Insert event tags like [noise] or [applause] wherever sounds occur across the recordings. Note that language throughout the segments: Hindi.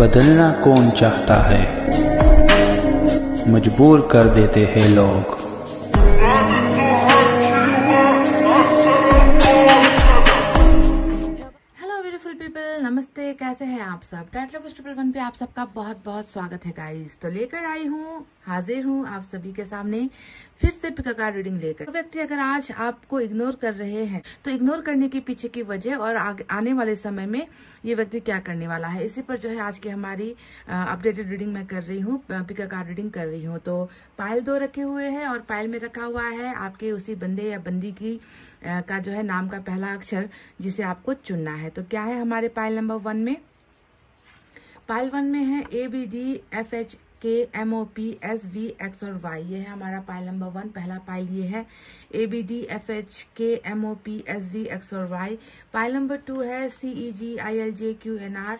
बदलना कौन चाहता है मजबूर कर देते हैं लोग आप सब टाइटल कुछ ट्रिपल वन पे आप सबका बहुत बहुत स्वागत है गाइस तो लेकर आई हूँ हाजिर हूँ आप सभी के सामने फिर से पिकाकार रीडिंग लेकर तो व्यक्ति अगर आज आपको इग्नोर कर रहे हैं तो इग्नोर करने के पीछे की वजह और आने वाले समय में ये व्यक्ति क्या करने वाला है इसी पर जो है आज की हमारी अपडेटेड रीडिंग मैं कर रही हूँ पिकाकार रीडिंग कर रही हूँ तो पायल दो रखे हुए है और पायल में रखा हुआ है आपके उसी बंदे या बंदी की का जो है नाम का पहला अक्षर जिसे आपको चुनना है तो क्या है हमारे पायल नंबर वन में पाइल वन में है A B D F H K M O P S V X और वाई ये है हमारा पाइल नंबर वन पहला पाइल ये है A B D F H K M O P S V X और वाई पाइल नंबर टू है C E G I L J Q N R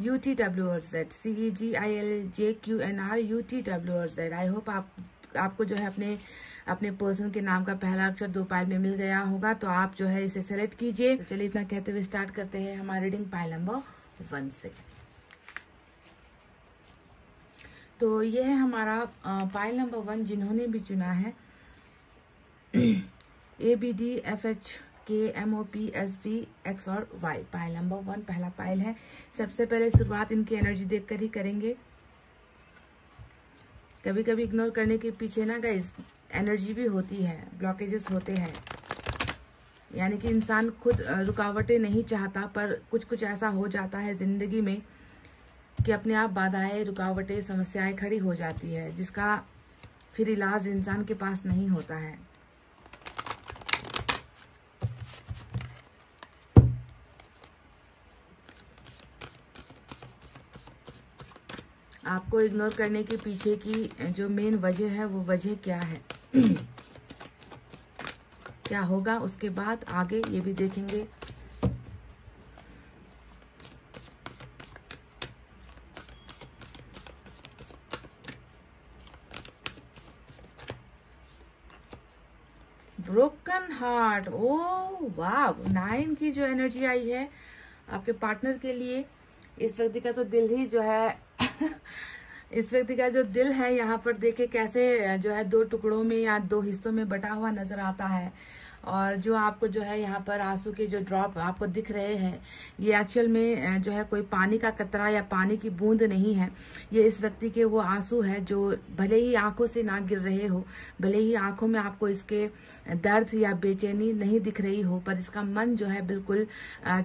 U T W और Z C E G I L J Q N R U T W और जेड आई होप आप आपको जो है अपने अपने पर्सन के नाम का पहला अक्षर दो पाइल में मिल गया होगा तो आप जो है इसे सेलेक्ट कीजिए तो चलिए इतना कहते हुए स्टार्ट करते हैं हमारा रीडिंग पाइल नंबर वन से तो ये है हमारा पाइल नंबर वन जिन्होंने भी चुना है A B D F H K M O P S V X और वाई पाइल नंबर वन पहला पाइल है सबसे पहले शुरुआत इनकी एनर्जी देखकर ही करेंगे कभी कभी इग्नोर करने के पीछे ना गई एनर्जी भी होती है ब्लॉकेजेस होते हैं यानी कि इंसान खुद रुकावटें नहीं चाहता पर कुछ कुछ ऐसा हो जाता है ज़िंदगी में कि अपने आप बाधाएं रुकावटें समस्याएं खड़ी हो जाती है जिसका फिर इलाज इंसान के पास नहीं होता है आपको इग्नोर करने के पीछे की जो मेन वजह है वो वजह क्या है [clears throat] क्या होगा उसके बाद आगे ये भी देखेंगे हार्ट ओ वाह नाइन की जो एनर्जी आई है आपके पार्टनर के लिए इस व्यक्ति का तो दिल ही जो है [laughs] इस व्यक्ति का जो दिल है यहाँ पर देखे कैसे जो है दो टुकड़ों में या दो हिस्सों में बटा हुआ नजर आता है और जो आपको जो है यहाँ पर आंसू के जो ड्रॉप आपको दिख रहे हैं ये एक्चुअल में जो है कोई पानी का कतरा या पानी की बूंद नहीं है ये इस व्यक्ति के वो आंसू है जो भले ही आंखों से ना गिर रहे हो भले ही आंखों में आपको इसके दर्द या बेचैनी नहीं दिख रही हो पर इसका मन जो है बिल्कुल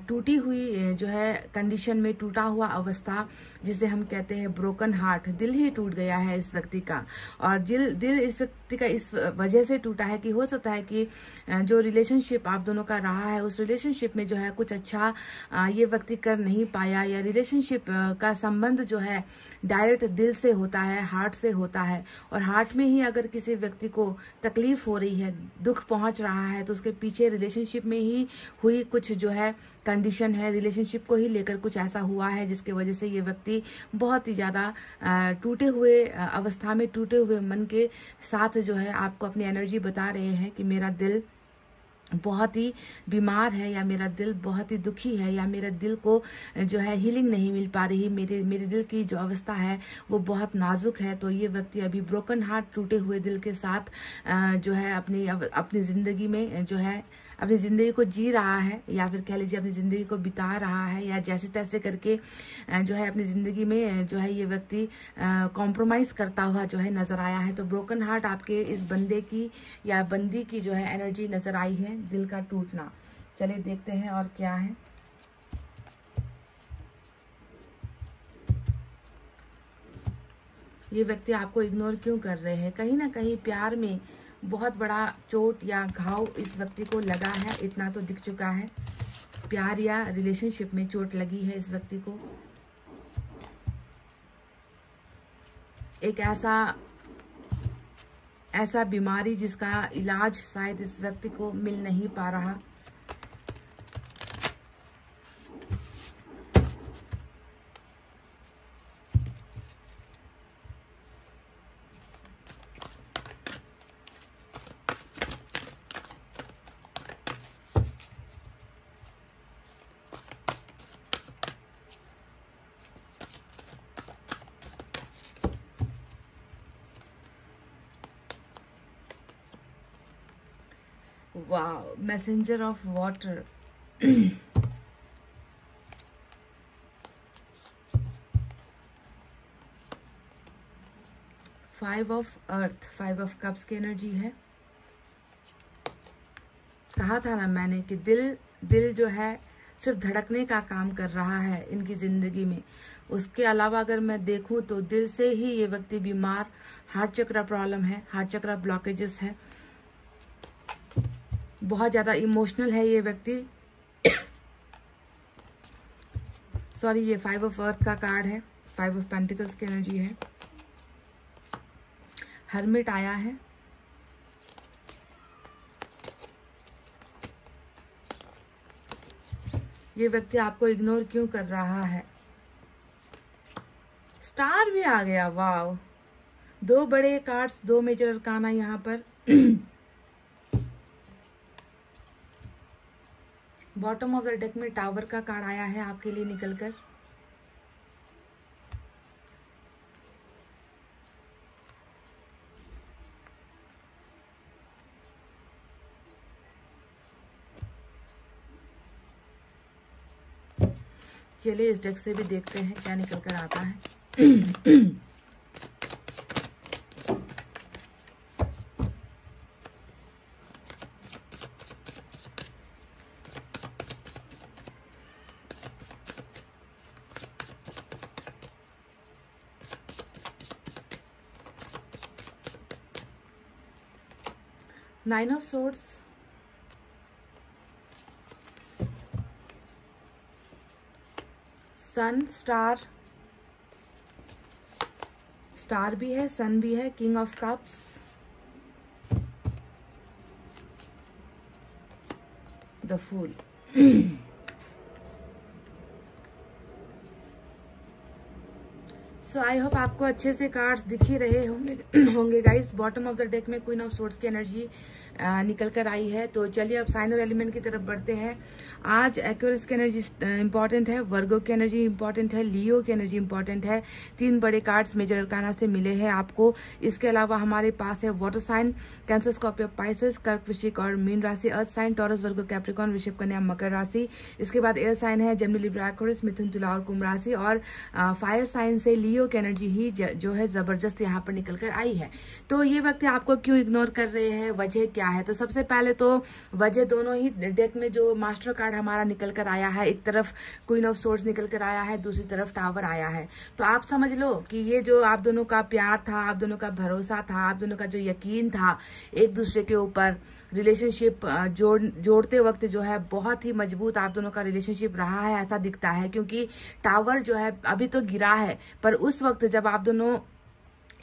टूटी हुई जो है कंडीशन में टूटा हुआ अवस्था जिसे हम कहते हैं ब्रोकन हार्ट दिल ही टूट गया है इस व्यक्ति का और दिल दिल इस व्यक्ति का इस वजह से टूटा है कि हो सकता है कि जो रिलेशनशिप आप दोनों का रहा है उस रिलेशनशिप में जो है कुछ अच्छा ये व्यक्ति कर नहीं पाया या रिलेशनशिप का संबंध जो है डायरेक्ट दिल से होता है हार्ट से होता है और हार्ट में ही अगर किसी व्यक्ति को तकलीफ हो रही है दुख पहुंच रहा है तो उसके पीछे रिलेशनशिप में ही हुई कुछ जो है कंडीशन है रिलेशनशिप को ही लेकर कुछ ऐसा हुआ है जिसके वजह से ये व्यक्ति बहुत ही ज़्यादा टूटे हुए अवस्था में टूटे हुए मन के साथ जो है आपको अपनी एनर्जी बता रहे हैं कि मेरा दिल बहुत ही बीमार है या मेरा दिल बहुत ही दुखी है या मेरे दिल को जो है हीलिंग नहीं मिल पा रही मेरे मेरे दिल की जो अवस्था है वो बहुत नाजुक है तो ये व्यक्ति अभी ब्रोकन हार्ट टूटे हुए दिल के साथ जो है अपनी अपनी ज़िंदगी में जो है अपनी ज़िंदगी को जी रहा है या फिर कह लीजिए अपनी ज़िंदगी को बिता रहा है या जैसे तैसे करके जो है अपनी ज़िंदगी में जो है ये व्यक्ति कॉम्प्रोमाइज़ करता हुआ जो है नज़र आया है तो ब्रोकन हार्ट आपके इस बंदे की या बंदी की जो है एनर्जी नज़र आई है दिल का टूटना चलिए देखते हैं और क्या है ये व्यक्ति आपको इग्नोर क्यों कर रहे हैं कहीं ना कहीं प्यार में बहुत बड़ा चोट या घाव इस व्यक्ति को लगा है इतना तो दिख चुका है प्यार या रिलेशनशिप में चोट लगी है इस व्यक्ति को एक ऐसा ऐसा बीमारी जिसका इलाज शायद इस व्यक्ति को मिल नहीं पा रहा messenger of water five of earth five of cups की एनर्जी है कहा था ना मैंने कि दिल दिल जो है सिर्फ धड़कने का काम कर रहा है इनकी ज़िंदगी में उसके अलावा अगर मैं देखूं तो दिल से ही ये व्यक्ति बीमार हार्ट चक्रा प्रॉब्लम है हार्ट चक्रा ब्लॉकेजेस है बहुत ज़्यादा इमोशनल है ये व्यक्ति सॉरी ये फाइव ऑफ अर्थ का कार्ड है फाइव ऑफ पेंटिकल्स की एनर्जी है हर्मिट आया है ये व्यक्ति आपको इग्नोर क्यों कर रहा है स्टार भी आ गया वाव दो बड़े कार्ड्स दो मेजर अरकाना यहाँ पर बॉटम ऑफ द डेक में टावर का कार्ड आया है आपके लिए निकलकर चलिए इस डेक से भी देखते हैं क्या निकल कर आता है nine of swords sun star star भी है सन भी है king of cups the fool so I hope आपको अच्छे से कार्ड्स दिख ही रहे होंगे होंगे guys bottom of the deck में क्वीन ऑफ सोर्ट्स की एनर्जी निकल कर आई है तो चलिए अब साइन और एलिमेंट की तरफ बढ़ते हैं आज एक्स की एनर्जी इंपॉर्टेंट है वर्गो की एनर्जी इंपॉर्टेंट है लियो की एनर्जी इंपॉर्टेंट है तीन बड़े कार्ड्स मेजर अरकाना से मिले हैं आपको इसके अलावा हमारे पास है water sign Cancer Scorpio Pisces कर्क विशिक और मीन राशि earth sign Taurus Virgo Capricorn Rishabh कन्या मकर राशि इसके बाद एयर साइन है जमनी लिब्राकोरस मिथुन तुला और कुंभ राशि और फायर साइन से लियो की एनर्जी ही जो है जबरदस्त यहाँ पर निकल कर आई है तो ये वक्त आपको क्यों इग्नोर कर रहे हैं वजह क्या क्या है तो सबसे पहले तो वजह दोनों ही डेक में जो मास्टर कार्ड हमारा निकल कर आया है एक तरफ क्वीन ऑफ सोर्स निकल कर आया है दूसरी तरफ टावर आया है तो आप समझ लो कि ये जो आप दोनों का प्यार था आप दोनों का भरोसा था आप दोनों का जो यकीन था एक दूसरे के ऊपर रिलेशनशिप जोड़ जोड़ते वक्त जो है बहुत ही मजबूत आप दोनों का रिलेशनशिप रहा है ऐसा दिखता है क्योंकि टावर जो है अभी तो गिरा है पर उस वक्त जब आप दोनों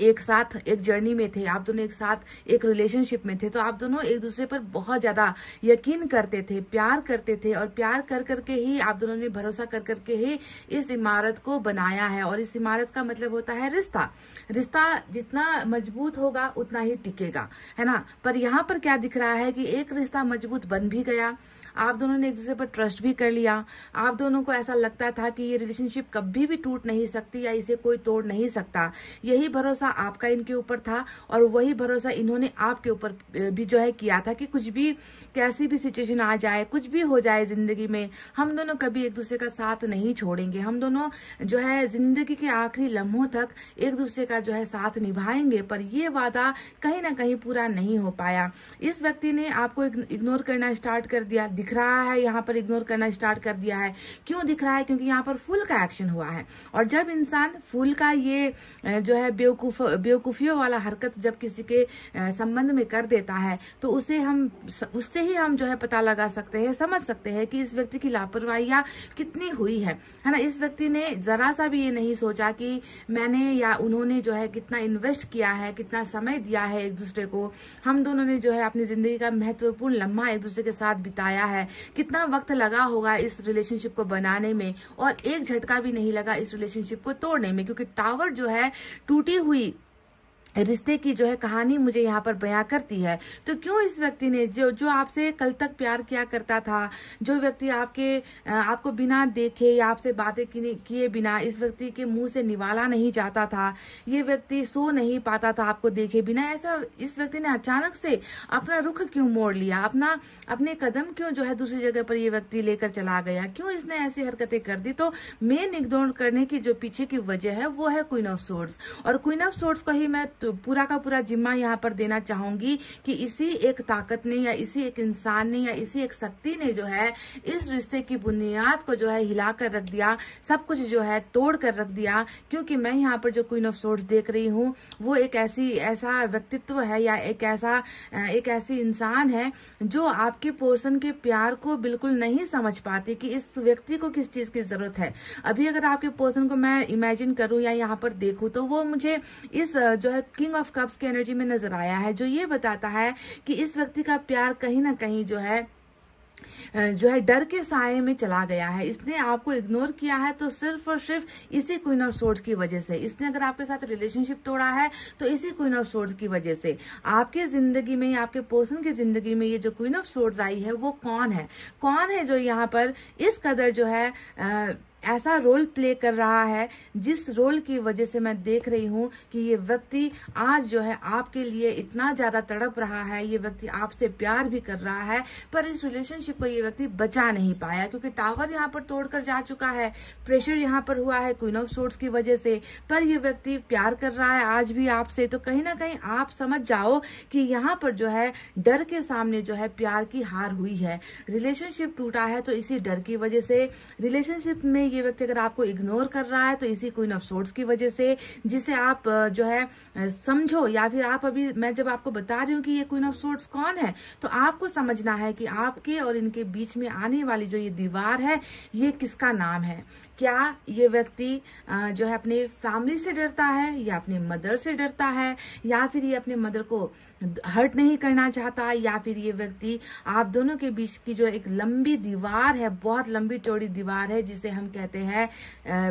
एक साथ एक जर्नी में थे आप दोनों एक साथ एक रिलेशनशिप में थे तो आप दोनों एक दूसरे पर बहुत ज़्यादा यकीन करते थे प्यार करते थे और प्यार कर करके ही आप दोनों ने भरोसा कर करके ही इस इमारत को बनाया है और इस इमारत का मतलब होता है रिश्ता रिश्ता जितना मजबूत होगा उतना ही टिकेगा है ना पर यहाँ पर क्या दिख रहा है कि एक रिश्ता मजबूत बन भी गया आप दोनों ने एक दूसरे पर ट्रस्ट भी कर लिया आप दोनों को ऐसा लगता था कि ये रिलेशनशिप कभी भी टूट नहीं सकती या इसे कोई तोड़ नहीं सकता यही भरोसा आपका इनके ऊपर था और वही भरोसा इन्होंने आपके ऊपर भी जो है किया था कि कुछ भी कैसी भी सिचुएशन आ जाए कुछ भी हो जाए जिंदगी में हम दोनों कभी एक दूसरे का साथ नहीं छोड़ेंगे हम दोनों जो है जिंदगी के आखिरी लम्हों तक एक दूसरे का जो है साथ निभाएंगे पर यह वादा कहीं ना कहीं पूरा नहीं हो पाया इस व्यक्ति ने आपको इग्नोर करना स्टार्ट कर दिया दिख रहा है यहाँ पर इग्नोर करना स्टार्ट कर दिया है क्यों दिख रहा है क्योंकि यहाँ पर फूल का एक्शन हुआ है और जब इंसान फूल का ये जो है बेवकूफ बेवकूफियों वाला हरकत जब किसी के संबंध में कर देता है तो उसे हम उससे ही हम जो है पता लगा सकते हैं समझ सकते हैं कि इस व्यक्ति की लापरवाही कितनी हुई है है ना इस व्यक्ति ने जरा सा भी ये नहीं सोचा कि मैंने या उन्होंने जो है कितना इन्वेस्ट किया है कितना समय दिया है एक दूसरे को हम दोनों ने जो है अपनी जिंदगी का महत्वपूर्ण लम्हा एक दूसरे के साथ बिताया है है कितना वक्त लगा होगा इस रिलेशनशिप को बनाने में और एक झटका भी नहीं लगा इस रिलेशनशिप को तोड़ने में क्योंकि टावर जो है टूटी हुई रिश्ते की जो है कहानी मुझे यहाँ पर बयां करती है तो क्यों इस व्यक्ति ने जो जो आपसे कल तक प्यार किया करता था जो व्यक्ति आपके आपको बिना देखे या आपसे बातें किए बिना इस व्यक्ति के मुंह से निवाला नहीं जाता था ये व्यक्ति सो नहीं पाता था आपको देखे बिना ऐसा इस व्यक्ति ने अचानक से अपना रुख क्यों मोड़ लिया अपना अपने कदम क्यों जो है दूसरी जगह पर ये व्यक्ति लेकर चला गया क्यों इसने ऐसी हरकतें कर दी तो मेन इग्नोर करने की जो पीछे की वजह है वो है क्वीन ऑफ सोर्स और क्वीन ऑफ सोर्स को ही मैं तो पूरा का पूरा जिम्मा यहाँ पर देना चाहूंगी कि इसी एक ताकत ने या इसी एक इंसान ने या इसी एक शक्ति ने जो है इस रिश्ते की बुनियाद को जो है हिला कर रख दिया सब कुछ जो है तोड़ कर रख दिया क्योंकि मैं यहाँ पर जो क्वीन ऑफ सोर्स देख रही हूँ वो एक ऐसी ऐसा व्यक्तित्व है या एक ऐसा एक ऐसी इंसान है जो आपके पोर्सन के प्यार को बिल्कुल नहीं समझ पाती कि इस व्यक्ति को किस चीज की जरूरत है अभी अगर आपके पोर्सन को मैं इमेजिन करूँ या यहाँ पर देखू तो वो मुझे इस जो है किंग ऑफ कप्स की एनर्जी में नजर आया है जो ये बताता है कि इस व्यक्ति का प्यार कहीं ना कहीं जो है जो है डर के साय में चला गया है इसने आपको इग्नोर किया है तो सिर्फ और सिर्फ इसी क्वीन ऑफ सोर्ड्स की वजह से इसने अगर आपके साथ रिलेशनशिप तोड़ा है तो इसी क्वीन ऑफ सोर्ड्स की वजह से आपके जिंदगी में आपके पोर्सन की जिंदगी में ये जो क्वीन ऑफ सोर्ड्स आई है वो कौन है कौन है जो यहाँ पर इस कदर जो है आ, ऐसा रोल प्ले कर रहा है जिस रोल की वजह से मैं देख रही हूँ कि ये व्यक्ति आज जो है आपके लिए इतना ज़्यादा तड़प रहा है ये व्यक्ति आपसे प्यार भी कर रहा है पर इस रिलेशनशिप को ये व्यक्ति बचा नहीं पाया क्योंकि टावर यहाँ पर तोड़कर जा चुका है प्रेशर यहाँ पर हुआ है क्वीन ऑफ सोर्ट्स की वजह से पर यह व्यक्ति प्यार कर रहा है आज भी आपसे तो कहीं ना कहीं आप समझ जाओ कि यहाँ पर जो है डर के सामने जो है प्यार की हार हुई है रिलेशनशिप टूटा है तो इसी डर की वजह से रिलेशनशिप में ये ये व्यक्ति अगर आपको इग्नोर कर रहा है तो इसी कोई सोर्ट्स की वजह से जिसे आप जो है समझो या फिर आप अभी मैं जब आपको बता रही हूँ कि ये क्वीन ऑफ सोर्ट्स कौन है तो आपको समझना है कि आपके और इनके बीच में आने वाली जो ये दीवार है ये किसका नाम है क्या ये व्यक्ति जो है अपने फैमिली से डरता है या अपने मदर से डरता है या फिर ये अपने मदर को हर्ट नहीं करना चाहता या फिर ये व्यक्ति आप दोनों के बीच की जो एक लंबी दीवार है बहुत लंबी चौड़ी दीवार है जिसे हम कहते हैं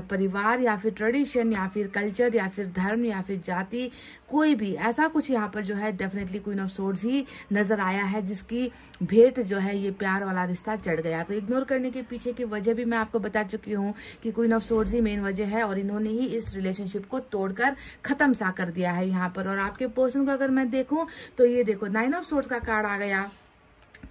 परिवार या फिर ट्रेडिशन या फिर कल्चर या फिर धर्म या फिर जाति कोई भी ऐसा कुछ यहाँ पर जो है डेफिनेटली क्वीन ऑफ सोर्ड्स ही नजर आया है जिसकी भेंट जो है ये प्यार वाला रिश्ता चढ़ गया तो इग्नोर करने के पीछे की वजह भी मैं आपको बता चुकी हूँ कि क्वीन ऑफ सोर्ड्स ही मेन वजह है और इन्होंने ही इस रिलेशनशिप को तोड़कर खत्म सा कर दिया है यहाँ पर और आपके पोर्सन को अगर मैं देखूं तो ये देखो नाइन ऑफ सोर्ट्स का कार्ड आ गया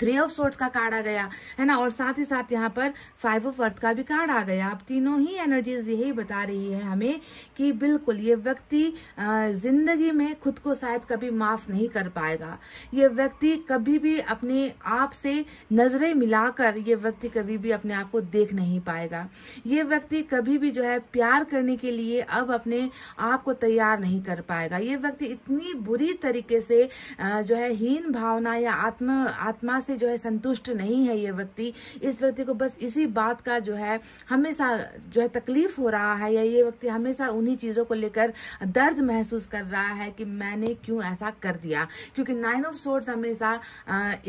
थ्री ऑफ सोर्ट्स का कार्ड आ गया है ना और साथ ही साथ यहाँ पर फाइव ऑफ अर्थ का भी कार्ड आ गया आप तीनों ही एनर्जीज यही बता रही है हमें कि बिल्कुल ये व्यक्ति जिंदगी में खुद को शायद कभी माफ नहीं कर पाएगा ये व्यक्ति कभी भी अपने आप से नजरें मिलाकर ये व्यक्ति कभी भी अपने आप को देख नहीं पाएगा ये व्यक्ति कभी भी जो है प्यार करने के लिए अब अपने आप को तैयार नहीं कर पाएगा ये व्यक्ति इतनी बुरी तरीके से जो है हीन भावना या आत्म आत्मा से जो है संतुष्ट नहीं है ये व्यक्ति इस व्यक्ति को बस इसी बात का जो है हमेशा जो है तकलीफ हो रहा है या ये व्यक्ति हमेशा उन्हीं चीज़ों को लेकर दर्द महसूस कर रहा है कि मैंने क्यों ऐसा कर दिया क्योंकि नाइन ऑफ सोर्स हमेशा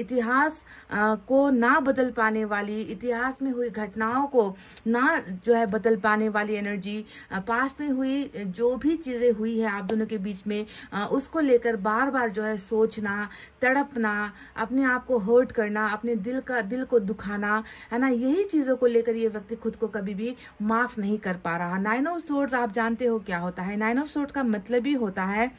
इतिहास को ना बदल पाने वाली इतिहास में हुई घटनाओं को ना जो है बदल पाने वाली एनर्जी पास्ट में हुई जो भी चीज़ें हुई है आप दोनों के बीच में उसको लेकर बार बार जो है सोचना तड़पना अपने आप को हर्ट हर्ट करना अपने दिल का दिल को दुखाना है ना यही चीज़ों को लेकर ये व्यक्ति खुद को कभी भी माफ़ नहीं कर पा रहा नाइन ऑफ सोर्ड्स आप जानते हो क्या होता है नाइन ऑफ सोर्ड्स का मतलब ही होता है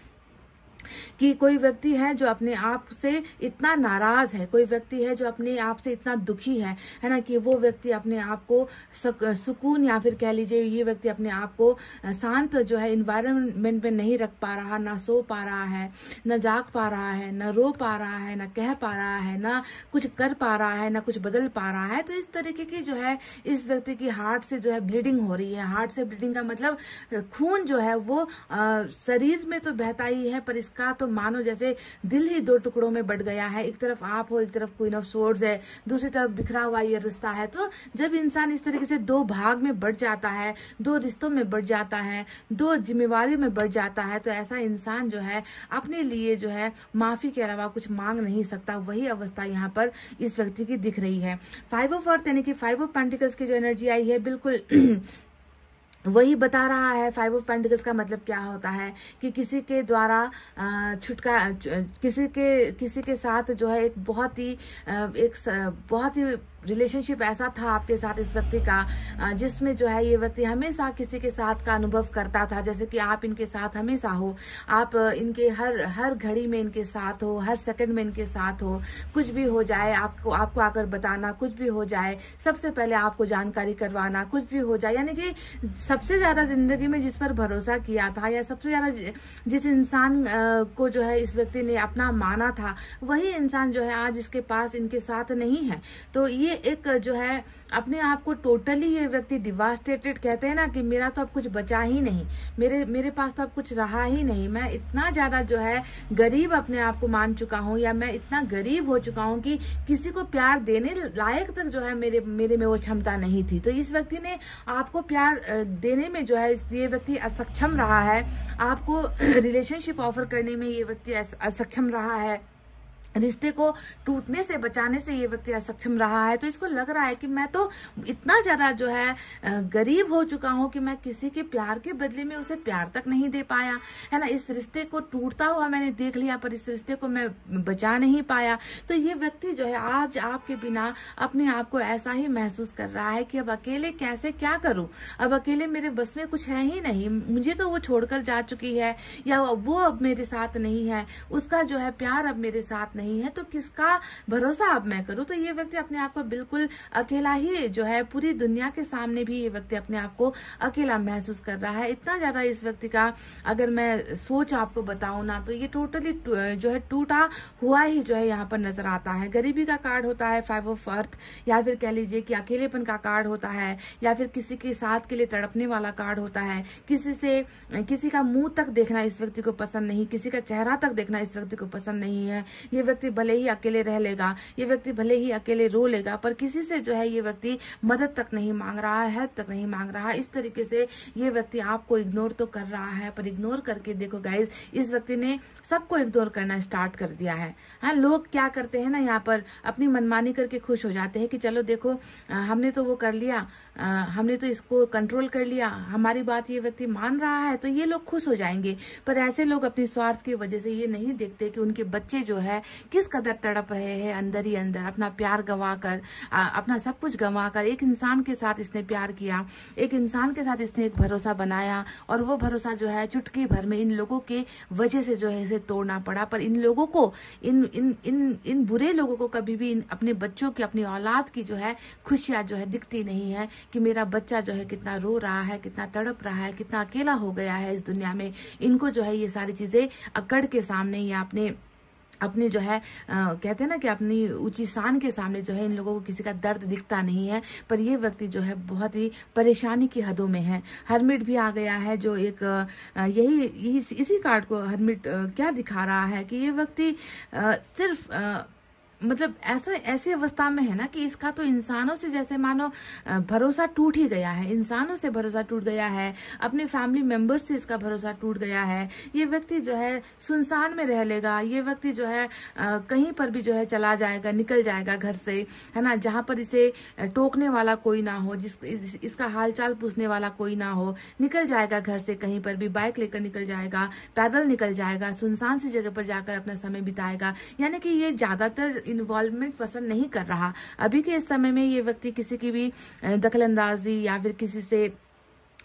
कि कोई व्यक्ति है जो अपने आप से इतना नाराज है कोई व्यक्ति है जो अपने आप से इतना दुखी है है ना कि वो व्यक्ति अपने आप को सुकून या फिर कह लीजिए ये व्यक्ति अपने आप को शांत जो है इन्वायरमेंट में नहीं रख पा रहा ना सो पा रहा है न जाग पा रहा है न रो पा रहा है न कह पा रहा है ना कुछ कर पा रहा है ना कुछ बदल पा रहा है तो इस तरीके की जो है इस व्यक्ति की हार्ट से जो है ब्लीडिंग हो रही है हार्ट से ब्लीडिंग का मतलब खून जो है वो शरीर में तो बहता ही है पर इसका का तो मानो जैसे दिल ही दो टुकड़ों में बट गया है एक तरफ आप हो एक तरफ क्वीन ऑफ सोर्ड्स है दूसरी तरफ बिखरा हुआ ये रिश्ता है तो जब इंसान इस तरीके से दो भाग में बढ़ जाता है दो रिश्तों में बढ़ जाता है दो जिम्मेवार में बढ़ जाता है तो ऐसा इंसान जो है अपने लिए जो है माफी के अलावा कुछ मांग नहीं सकता वही अवस्था यहाँ पर इस व्यक्ति की दिख रही है फाइव ऑफ अर्थ यानी कि फाइव ऑफ पेंटिकल्स की जो एनर्जी आई है बिल्कुल [clears throat] वही बता रहा है फाइव ऑफ पेंटिकल्स का मतलब क्या होता है कि किसी के द्वारा छुटका किसी के किसी के साथ जो है एक बहुत ही एक बहुत ही रिलेशनशिप ऐसा था आपके साथ इस व्यक्ति का जिसमें जो है ये व्यक्ति हमेशा किसी के साथ का अनुभव करता था जैसे कि आप इनके साथ हमेशा हो आप इनके हर हर घड़ी में इनके साथ हो हर सेकंड में इनके साथ हो कुछ भी हो जाए आपको आपको आकर बताना कुछ भी हो जाए सबसे पहले आपको जानकारी करवाना कुछ भी हो जाए यानी कि सबसे ज्यादा जिंदगी में जिस पर भरोसा किया था या सबसे ज्यादा जिस इंसान को जो है इस व्यक्ति ने अपना माना था वही इंसान जो है आज इसके पास इनके साथ नहीं है तो ये एक जो है अपने आप को टोटली ये व्यक्ति डिवास्टेटेड कहते हैं ना कि मेरा तो अब कुछ बचा ही नहीं मेरे मेरे पास तो अब कुछ रहा ही नहीं मैं इतना ज़्यादा जो है गरीब अपने आप को मान चुका हूँ या मैं इतना गरीब हो चुका हूँ कि किसी को प्यार देने लायक तक जो है मेरे मेरे में वो क्षमता नहीं थी तो इस व्यक्ति ने आपको प्यार देने में जो है ये व्यक्ति असक्षम रहा है आपको रिलेशनशिप [clears throat] ऑफर करने में ये व्यक्ति असक्षम रहा है रिश्ते को टूटने से बचाने से ये व्यक्ति असक्षम रहा है तो इसको लग रहा है कि मैं तो इतना ज्यादा जो है गरीब हो चुका हूं कि मैं किसी के प्यार के बदले में उसे प्यार तक नहीं दे पाया है ना इस रिश्ते को टूटता हुआ मैंने देख लिया पर इस रिश्ते को मैं बचा नहीं पाया तो ये व्यक्ति जो है आज आपके बिना अपने आप को ऐसा ही महसूस कर रहा है कि अब अकेले कैसे क्या करूं अब अकेले मेरे बस में कुछ है ही नहीं मुझे तो वो छोड़कर जा चुकी है या वो अब मेरे साथ नहीं है उसका जो है प्यार अब मेरे साथ नहीं है तो किसका भरोसा अब मैं करूँ तो ये व्यक्ति अपने आप को बिल्कुल अकेला ही जो है पूरी दुनिया के सामने भी ये व्यक्ति अपने आप को अकेला महसूस कर रहा है इतना ज्यादा इस व्यक्ति का अगर मैं सोच आपको बताऊं ना तो ये टोटली जो है टूटा हुआ ही जो है यहाँ पर नजर आता है गरीबी का कार्ड होता है फाइव ऑफ अर्थ या फिर कह लीजिए कि अकेलेपन का कार्ड होता है या फिर किसी के साथ के लिए तड़पने वाला कार्ड होता है किसी से किसी का मुंह तक देखना इस व्यक्ति को पसंद नहीं किसी का चेहरा तक देखना इस व्यक्ति को पसंद नहीं है ये व्यक्ति भले ही अकेले रह लेगा ये व्यक्ति भले ही अकेले रो लेगा पर किसी से जो है ये व्यक्ति मदद तक नहीं मांग रहा है हेल्प तक नहीं मांग रहा इस तरीके से ये व्यक्ति आपको इग्नोर तो कर रहा है पर इग्नोर करके देखो गाइज इस व्यक्ति ने सबको इग्नोर करना स्टार्ट कर दिया है हाँ लोग क्या करते हैं ना यहाँ पर अपनी मनमानी करके खुश हो जाते हैं कि चलो देखो हमने तो वो कर लिया आ, हमने तो इसको कंट्रोल कर लिया हमारी बात ये व्यक्ति मान रहा है तो ये लोग खुश हो जाएंगे पर ऐसे लोग अपनी स्वार्थ की वजह से ये नहीं देखते कि उनके बच्चे जो है किस कदर तड़प रहे हैं अंदर ही अंदर अपना प्यार गंवा कर आ, अपना सब कुछ गंवा कर एक इंसान के साथ इसने प्यार किया एक इंसान के साथ इसने एक भरोसा बनाया और वो भरोसा जो है चुटकी भर में इन लोगों के वजह से जो है इसे तोड़ना पड़ा पर इन लोगों को इन इन इन इन बुरे लोगों को कभी भी इन अपने बच्चों की अपनी औलाद की जो है खुशियां जो है दिखती नहीं है कि मेरा बच्चा जो है कितना रो रहा है कितना तड़प रहा है कितना अकेला हो गया है इस दुनिया में इनको जो है ये सारी चीजें अकड़ के सामने या अपने अपने जो है आ, कहते हैं ना कि अपनी ऊंची शान के सामने जो है इन लोगों को किसी का दर्द दिखता नहीं है पर ये व्यक्ति जो है बहुत ही परेशानी की हदों में है हरमिट भी आ गया है जो एक आ, यही, यही इसी कार्ड को हरमिट क्या दिखा रहा है कि ये व्यक्ति सिर्फ मतलब ऐसा ऐसी अवस्था में है ना कि इसका तो इंसानों से जैसे मानो भरोसा टूट ही गया है इंसानों से भरोसा टूट गया है अपने फैमिली मेंबर्स से इसका भरोसा टूट गया है ये व्यक्ति जो है सुनसान में रह लेगा ये व्यक्ति जो है कहीं पर भी जो है चला जाएगा निकल जाएगा घर से है ना जहां पर इसे टोकने वाला कोई ना हो जिस इस, इसका हालचाल पूछने वाला कोई ना हो निकल जाएगा घर से कहीं पर भी बाइक लेकर निकल जाएगा पैदल निकल जाएगा सुनसान सी जगह पर जाकर अपना समय बिताएगा यानी कि ये ज्यादातर इन्वॉल्वमेंट पसंद नहीं कर रहा अभी के इस समय में ये व्यक्ति किसी की भी दखल अंदाजी या फिर किसी से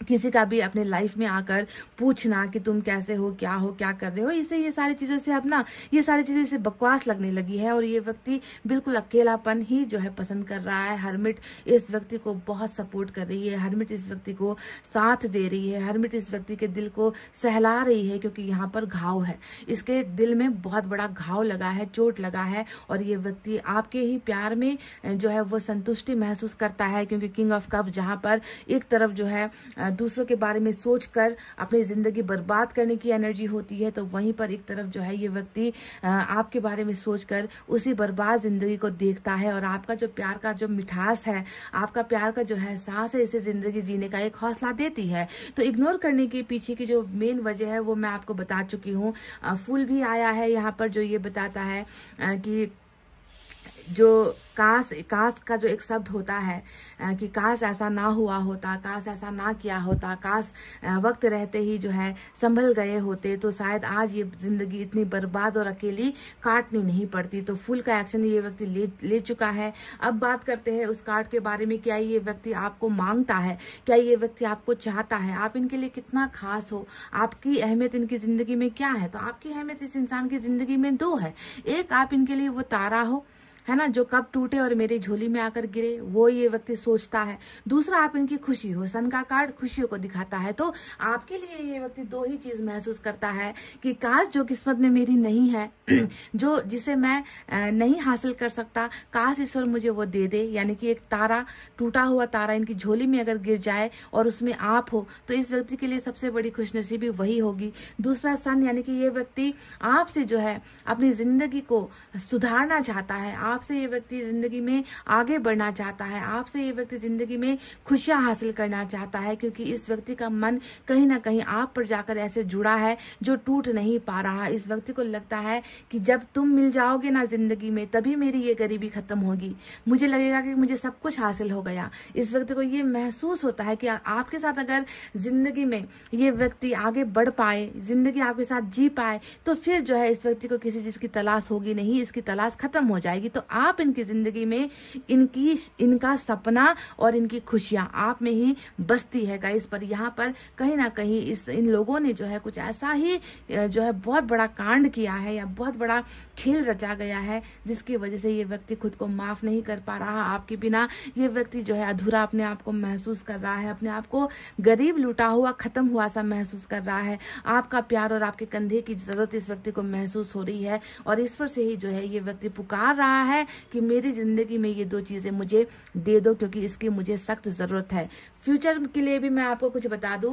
किसी का भी अपने लाइफ में आकर पूछना कि तुम कैसे हो क्या हो क्या कर रहे हो इसे ये सारी चीज़ों से अपना ये सारी चीज़ें इसे बकवास लगने लगी है और ये व्यक्ति बिल्कुल अकेलापन ही जो है पसंद कर रहा है हरमिट इस व्यक्ति को बहुत सपोर्ट कर रही है हरमिट इस व्यक्ति को साथ दे रही है हरमिट इस व्यक्ति के दिल को सहला रही है क्योंकि यहाँ पर घाव है इसके दिल में बहुत बड़ा घाव लगा है चोट लगा है और ये व्यक्ति आपके ही प्यार में जो है वो संतुष्टि महसूस करता है क्योंकि किंग ऑफ कप जहां पर एक तरफ जो है दूसरों के बारे में सोचकर अपनी ज़िंदगी बर्बाद करने की एनर्जी होती है तो वहीं पर एक तरफ जो है ये व्यक्ति आपके बारे में सोचकर उसी बर्बाद ज़िंदगी को देखता है और आपका जो प्यार का जो मिठास है आपका प्यार का जो एहसास है इसे ज़िंदगी जीने का एक हौसला देती है तो इग्नोर करने के पीछे की जो मेन वजह है वो मैं आपको बता चुकी हूँ फूल भी आया है यहाँ पर जो ये बताता है कि जो काश काश का जो एक शब्द होता है कि काश ऐसा ना हुआ होता काश ऐसा ना किया होता काश वक्त रहते ही जो है संभल गए होते तो शायद आज ये ज़िंदगी इतनी बर्बाद और अकेली काटनी नहीं पड़ती तो फूल का एक्शन ये व्यक्ति ले ले चुका है अब बात करते हैं उस कार्ड के बारे में क्या ये व्यक्ति आपको मांगता है क्या ये व्यक्ति आपको चाहता है आप इनके लिए कितना खास हो आपकी अहमियत इनकी ज़िंदगी में क्या है तो आपकी अहमियत इस इंसान की ज़िंदगी में दो है एक आप इनके लिए वो तारा हो है ना जो कब टूटे और मेरी झोली में आकर गिरे वो ये व्यक्ति सोचता है दूसरा आप इनकी खुशी हो सन का कार्ड खुशियों को दिखाता है तो आपके लिए ये व्यक्ति दो ही चीज महसूस करता है कि काश जो किस्मत में मेरी नहीं है [clears throat] जो जिसे मैं नहीं हासिल कर सकता काश ईश्वर मुझे वो दे दे यानी कि एक तारा टूटा हुआ तारा इनकी झोली में अगर गिर जाए और उसमें आप हो तो इस व्यक्ति के लिए सबसे बड़ी खुशनसीबी वही होगी दूसरा सन यानी कि ये व्यक्ति आपसे जो है अपनी जिंदगी को सुधारना चाहता है आप आपसे ये व्यक्ति जिंदगी में आगे बढ़ना चाहता है आपसे ये व्यक्ति जिंदगी में खुशियां हासिल करना चाहता है क्योंकि इस व्यक्ति का मन कहीं ना कहीं आप पर जाकर ऐसे जुड़ा है जो टूट नहीं पा रहा इस व्यक्ति को लगता है कि जब तुम मिल जाओगे ना जिंदगी में तभी मेरी ये गरीबी खत्म होगी मुझे लगेगा कि मुझे सब कुछ हासिल हो गया इस व्यक्ति को ये महसूस होता है कि आपके साथ अगर जिंदगी में ये व्यक्ति आगे बढ़ पाए जिंदगी आपके साथ जी पाए तो फिर जो है इस व्यक्ति को किसी चीज की तलाश होगी नहीं इसकी तलाश खत्म हो जाएगी तो आप इनकी जिंदगी में इनकी इनका सपना और इनकी खुशियां आप में ही बसती है गाइस पर यहाँ पर कहीं ना कहीं इस इन लोगों ने जो है कुछ ऐसा ही जो है बहुत बड़ा कांड किया है या बहुत बड़ा खेल रचा गया है जिसकी वजह से ये व्यक्ति खुद को माफ नहीं कर पा रहा आपके बिना ये व्यक्ति जो है अधूरा अपने आप को महसूस कर रहा है अपने आप को गरीब लुटा हुआ खत्म हुआ सा महसूस कर रहा है आपका प्यार और आपके कंधे की जरूरत इस व्यक्ति को महसूस हो रही है और ईश्वर से ही जो है ये व्यक्ति पुकार रहा है कि मेरी जिंदगी में ये दो चीजें मुझे दे दो क्योंकि इसकी मुझे सख्त जरूरत है फ्यूचर के लिए भी मैं आपको कुछ बता दूं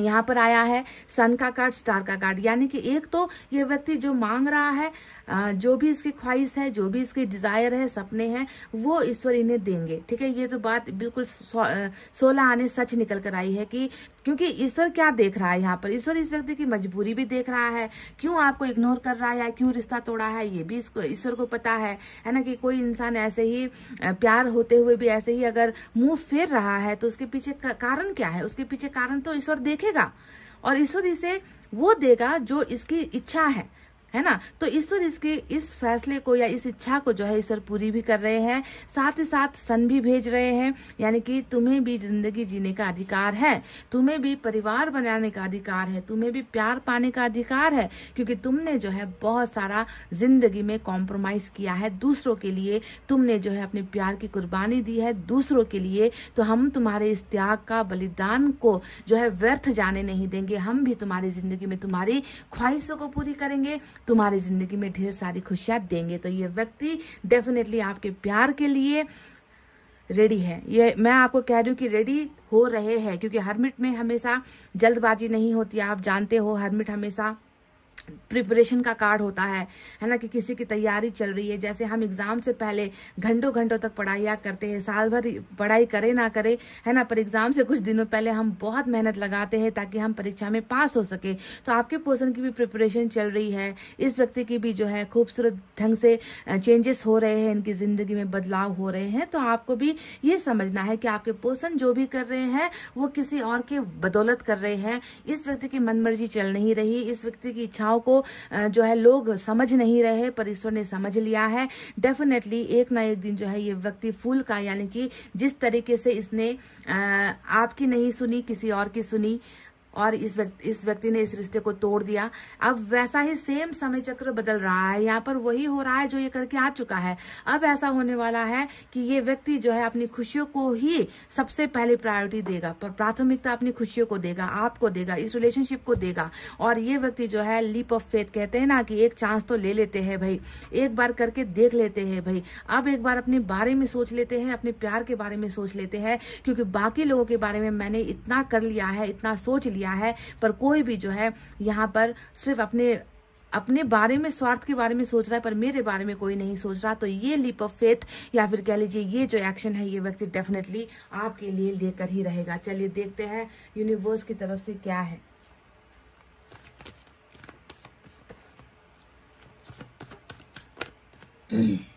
यहाँ पर आया है सन का कार्ड स्टार का कार्ड यानी कि एक तो ये व्यक्ति जो मांग रहा है जो भी इसकी ख्वाहिश है जो भी इसके डिजायर है सपने हैं वो ईश्वर इन्हें देंगे ठीक है ये तो बात बिल्कुल सोलह आने सच निकल कर आई है कि क्योंकि ईश्वर क्या देख रहा है यहाँ पर ईश्वर इस व्यक्ति की मजबूरी भी देख रहा है क्यों आपको इग्नोर कर रहा है क्यों रिश्ता तोड़ा है ये भी इसको ईश्वर को पता है है ना कि कोई इंसान ऐसे ही प्यार होते हुए भी ऐसे ही अगर मुंह फेर रहा है तो उसके पीछे कारण क्या है उसके पीछे कारण तो ईश्वर देखेगा और ईश्वर इसे वो देगा जो इसकी इच्छा है है ना तो ईश्वर इसके इस फैसले को या इस इच्छा को जो है ईश्वर पूरी भी कर रहे हैं साथ ही साथ सन भी भेज रहे हैं यानी कि तुम्हें भी जिंदगी जीने का अधिकार है तुम्हें भी परिवार बनाने का अधिकार है तुम्हें भी प्यार पाने का अधिकार है क्योंकि तुमने जो है बहुत सारा जिंदगी में कॉम्प्रोमाइज किया है दूसरों के लिए तुमने जो है अपने प्यार की कुर्बानी दी है दूसरों के लिए तो हम तुम्हारे इस त्याग का बलिदान को जो है व्यर्थ जाने नहीं देंगे हम भी तुम्हारी जिंदगी में तुम्हारी ख्वाहिशों को पूरी करेंगे तुम्हारी जिंदगी में ढेर सारी खुशियां देंगे तो ये व्यक्ति डेफिनेटली आपके प्यार के लिए रेडी है ये मैं आपको कह रही हूँ कि रेडी हो रहे हैं क्योंकि हरमिट में हमेशा जल्दबाजी नहीं होती आप जानते हो हरमिट हमेशा प्रिपरेशन का कार्ड होता है है ना कि किसी की तैयारी चल रही है जैसे हम एग्जाम से पहले घंटों घंटों तक पढ़ाइया करते हैं साल भर पढ़ाई करे ना करे है ना पर एग्जाम से कुछ दिनों पहले हम बहुत मेहनत लगाते हैं ताकि हम परीक्षा में पास हो सके तो आपके पोर्सन की भी प्रिपरेशन चल रही है इस व्यक्ति की भी जो है खूबसूरत ढंग से चेंजेस हो रहे हैं इनकी जिंदगी में बदलाव हो रहे हैं तो आपको भी ये समझना है कि आपके पोर्सन जो भी कर रहे हैं वो किसी और के बदौलत कर रहे हैं इस व्यक्ति की मनमर्जी चल नहीं रही इस व्यक्ति की इच्छाओं को जो है लोग समझ नहीं रहे पर ईश्वर ने समझ लिया है डेफिनेटली एक ना एक दिन जो है ये व्यक्ति फूल का यानी कि जिस तरीके से इसने आपकी नहीं सुनी किसी और की सुनी और इस व्यक्ति इस व्यक्ति ने इस रिश्ते को तोड़ दिया अब वैसा ही सेम समय चक्र बदल रहा है यहाँ पर वही हो रहा है जो ये करके आ चुका है अब ऐसा होने वाला है कि ये व्यक्ति जो है अपनी खुशियों को ही सबसे पहले प्रायोरिटी देगा पर प्राथमिकता अपनी खुशियों को देगा आपको देगा इस रिलेशनशिप को देगा और ये व्यक्ति जो है लीप ऑफ फेथ कहते हैं ना कि एक चांस तो ले लेते हैं भाई एक बार करके देख लेते हैं भाई अब एक बार अपने बारे में सोच लेते हैं अपने प्यार के बारे में सोच लेते हैं क्योंकि बाकी लोगों के बारे में मैंने इतना कर लिया है इतना सोच लिया दिया है पर कोई भी जो है यहाँ पर सिर्फ अपने अपने बारे में स्वार्थ के बारे में सोच रहा है पर मेरे बारे में कोई नहीं सोच रहा तो ये लीप ऑफ फेथ या फिर कह लीजिए ये जो एक्शन है ये व्यक्ति डेफिनेटली आपके लिए लेकर ही रहेगा चलिए देखते हैं यूनिवर्स की तरफ से क्या है mm [clears throat]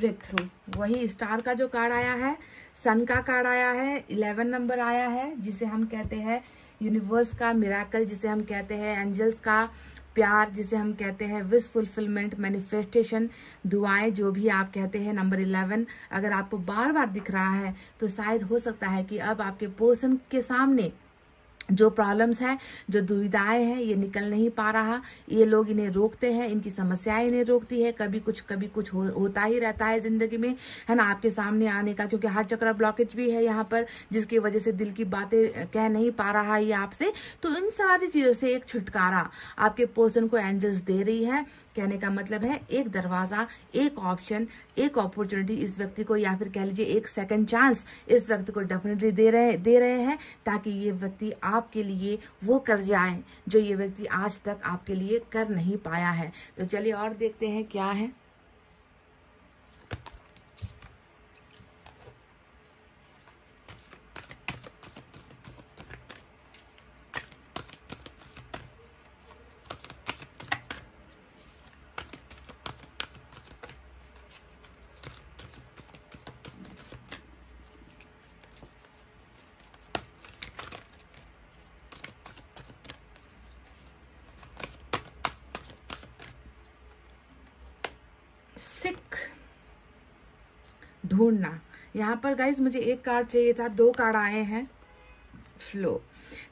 ब्रेक थ्रू वही स्टार का जो कार्ड आया है सन का कार्ड आया है इलेवन नंबर आया है जिसे हम कहते हैं यूनिवर्स का मिराकल जिसे हम कहते हैं एंजल्स का प्यार जिसे हम कहते हैं विश फुलफिलमेंट मैनिफेस्टेशन दुआएं जो भी आप कहते हैं नंबर इलेवन अगर आपको बार बार दिख रहा है तो शायद हो सकता है कि अब आपके पोर्सन के सामने जो प्रॉब्लम्स हैं जो दुविधाएं हैं ये निकल नहीं पा रहा ये लोग इन्हें रोकते हैं इनकी समस्याएं इन्हें रोकती है कभी कुछ कभी कुछ हो, होता ही रहता है जिंदगी में है ना आपके सामने आने का क्योंकि हार्ट चक्र ब्लॉकेज भी है यहाँ पर जिसकी वजह से दिल की बातें कह नहीं पा रहा है ये आपसे तो इन सारी चीजों से एक छुटकारा आपके पर्सन को एंजल्स दे रही है कहने का मतलब है एक दरवाजा एक ऑप्शन एक अपॉर्चुनिटी इस व्यक्ति को या फिर कह लीजिए एक सेकंड चांस इस व्यक्ति को डेफिनेटली दे रहे दे रहे हैं ताकि ये व्यक्ति आपके लिए वो कर जाए जो ये व्यक्ति आज तक आपके लिए कर नहीं पाया है तो चलिए और देखते हैं क्या है ढूंढना यहाँ पर गाइज मुझे एक कार्ड चाहिए था दो कार्ड आए हैं फ्लो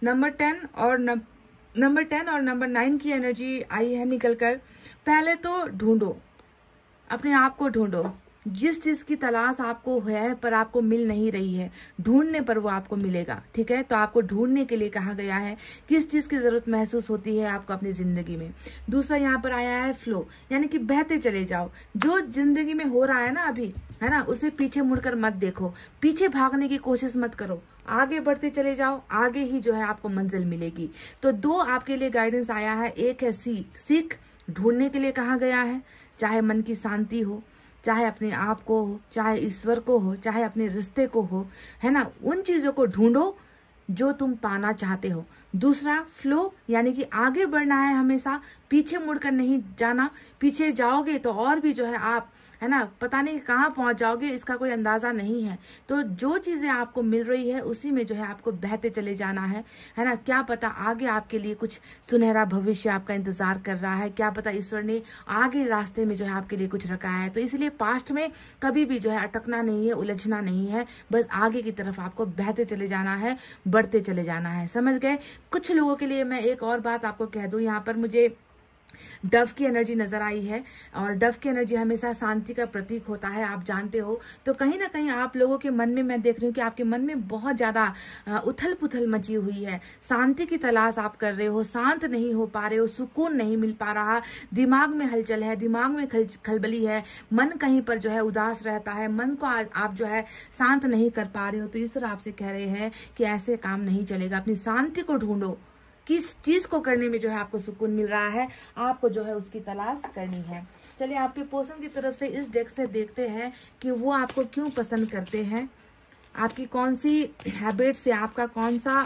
नंबर टेन और नंबर टेन और नंबर नाइन की एनर्जी आई है निकलकर पहले तो ढूंढो अपने आप को ढूंढो जिस चीज की तलाश आपको है पर आपको मिल नहीं रही है ढूंढने पर वो आपको मिलेगा ठीक है तो आपको ढूंढने के लिए कहा गया है किस चीज की जरूरत महसूस होती है आपको अपनी जिंदगी में दूसरा यहाँ पर आया है फ्लो यानी कि बहते चले जाओ जो जिंदगी में हो रहा है ना अभी है ना उसे पीछे मुड़कर मत देखो पीछे भागने की कोशिश मत करो आगे बढ़ते चले जाओ आगे ही जो है आपको मंजिल मिलेगी तो दो आपके लिए गाइडेंस आया है एक है सीख सीख ढूंढने के लिए कहा गया है चाहे मन की शांति हो चाहे अपने आप को हो चाहे ईश्वर को हो चाहे अपने रिश्ते को हो है ना उन चीज़ों को ढूंढो जो तुम पाना चाहते हो दूसरा फ्लो यानी कि आगे बढ़ना है हमेशा पीछे मुड़कर नहीं जाना पीछे जाओगे तो और भी जो है आप है ना पता नहीं कहाँ पहुंच जाओगे इसका कोई अंदाज़ा नहीं है तो जो चीज़ें आपको मिल रही है उसी में जो है आपको बहते चले जाना है है ना क्या पता आगे आपके लिए कुछ सुनहरा भविष्य आपका इंतज़ार कर रहा है क्या पता ईश्वर ने आगे रास्ते में जो है आपके लिए कुछ रखा है तो इसलिए पास्ट में कभी भी जो है अटकना नहीं है उलझना नहीं है बस आगे की तरफ आपको बहते चले जाना है बढ़ते चले जाना है समझ गए कुछ लोगों के लिए मैं एक और बात आपको कह दू यहाँ पर मुझे डव की एनर्जी नजर आई है और डव की एनर्जी हमेशा शांति का प्रतीक होता है आप जानते हो तो कहीं ना कहीं आप लोगों के मन में मैं देख रही हूँ कि आपके मन में बहुत ज्यादा उथल पुथल मची हुई है शांति की तलाश आप कर रहे हो शांत नहीं हो पा रहे हो सुकून नहीं मिल पा रहा दिमाग में हलचल है दिमाग में खल, खलबली है मन कहीं पर जो है उदास रहता है मन को आ, आप जो है शांत नहीं कर पा रहे हो तो ईश्वर आपसे कह रहे हैं कि ऐसे काम नहीं चलेगा अपनी शांति को ढूंढो किस चीज को करने में जो है आपको सुकून मिल रहा है आपको जो है उसकी तलाश करनी है चलिए आपके पोषण की तरफ से इस डेस्क से देखते हैं कि वो आपको क्यों पसंद करते हैं आपकी कौन सी हैबिट्स या आपका कौन सा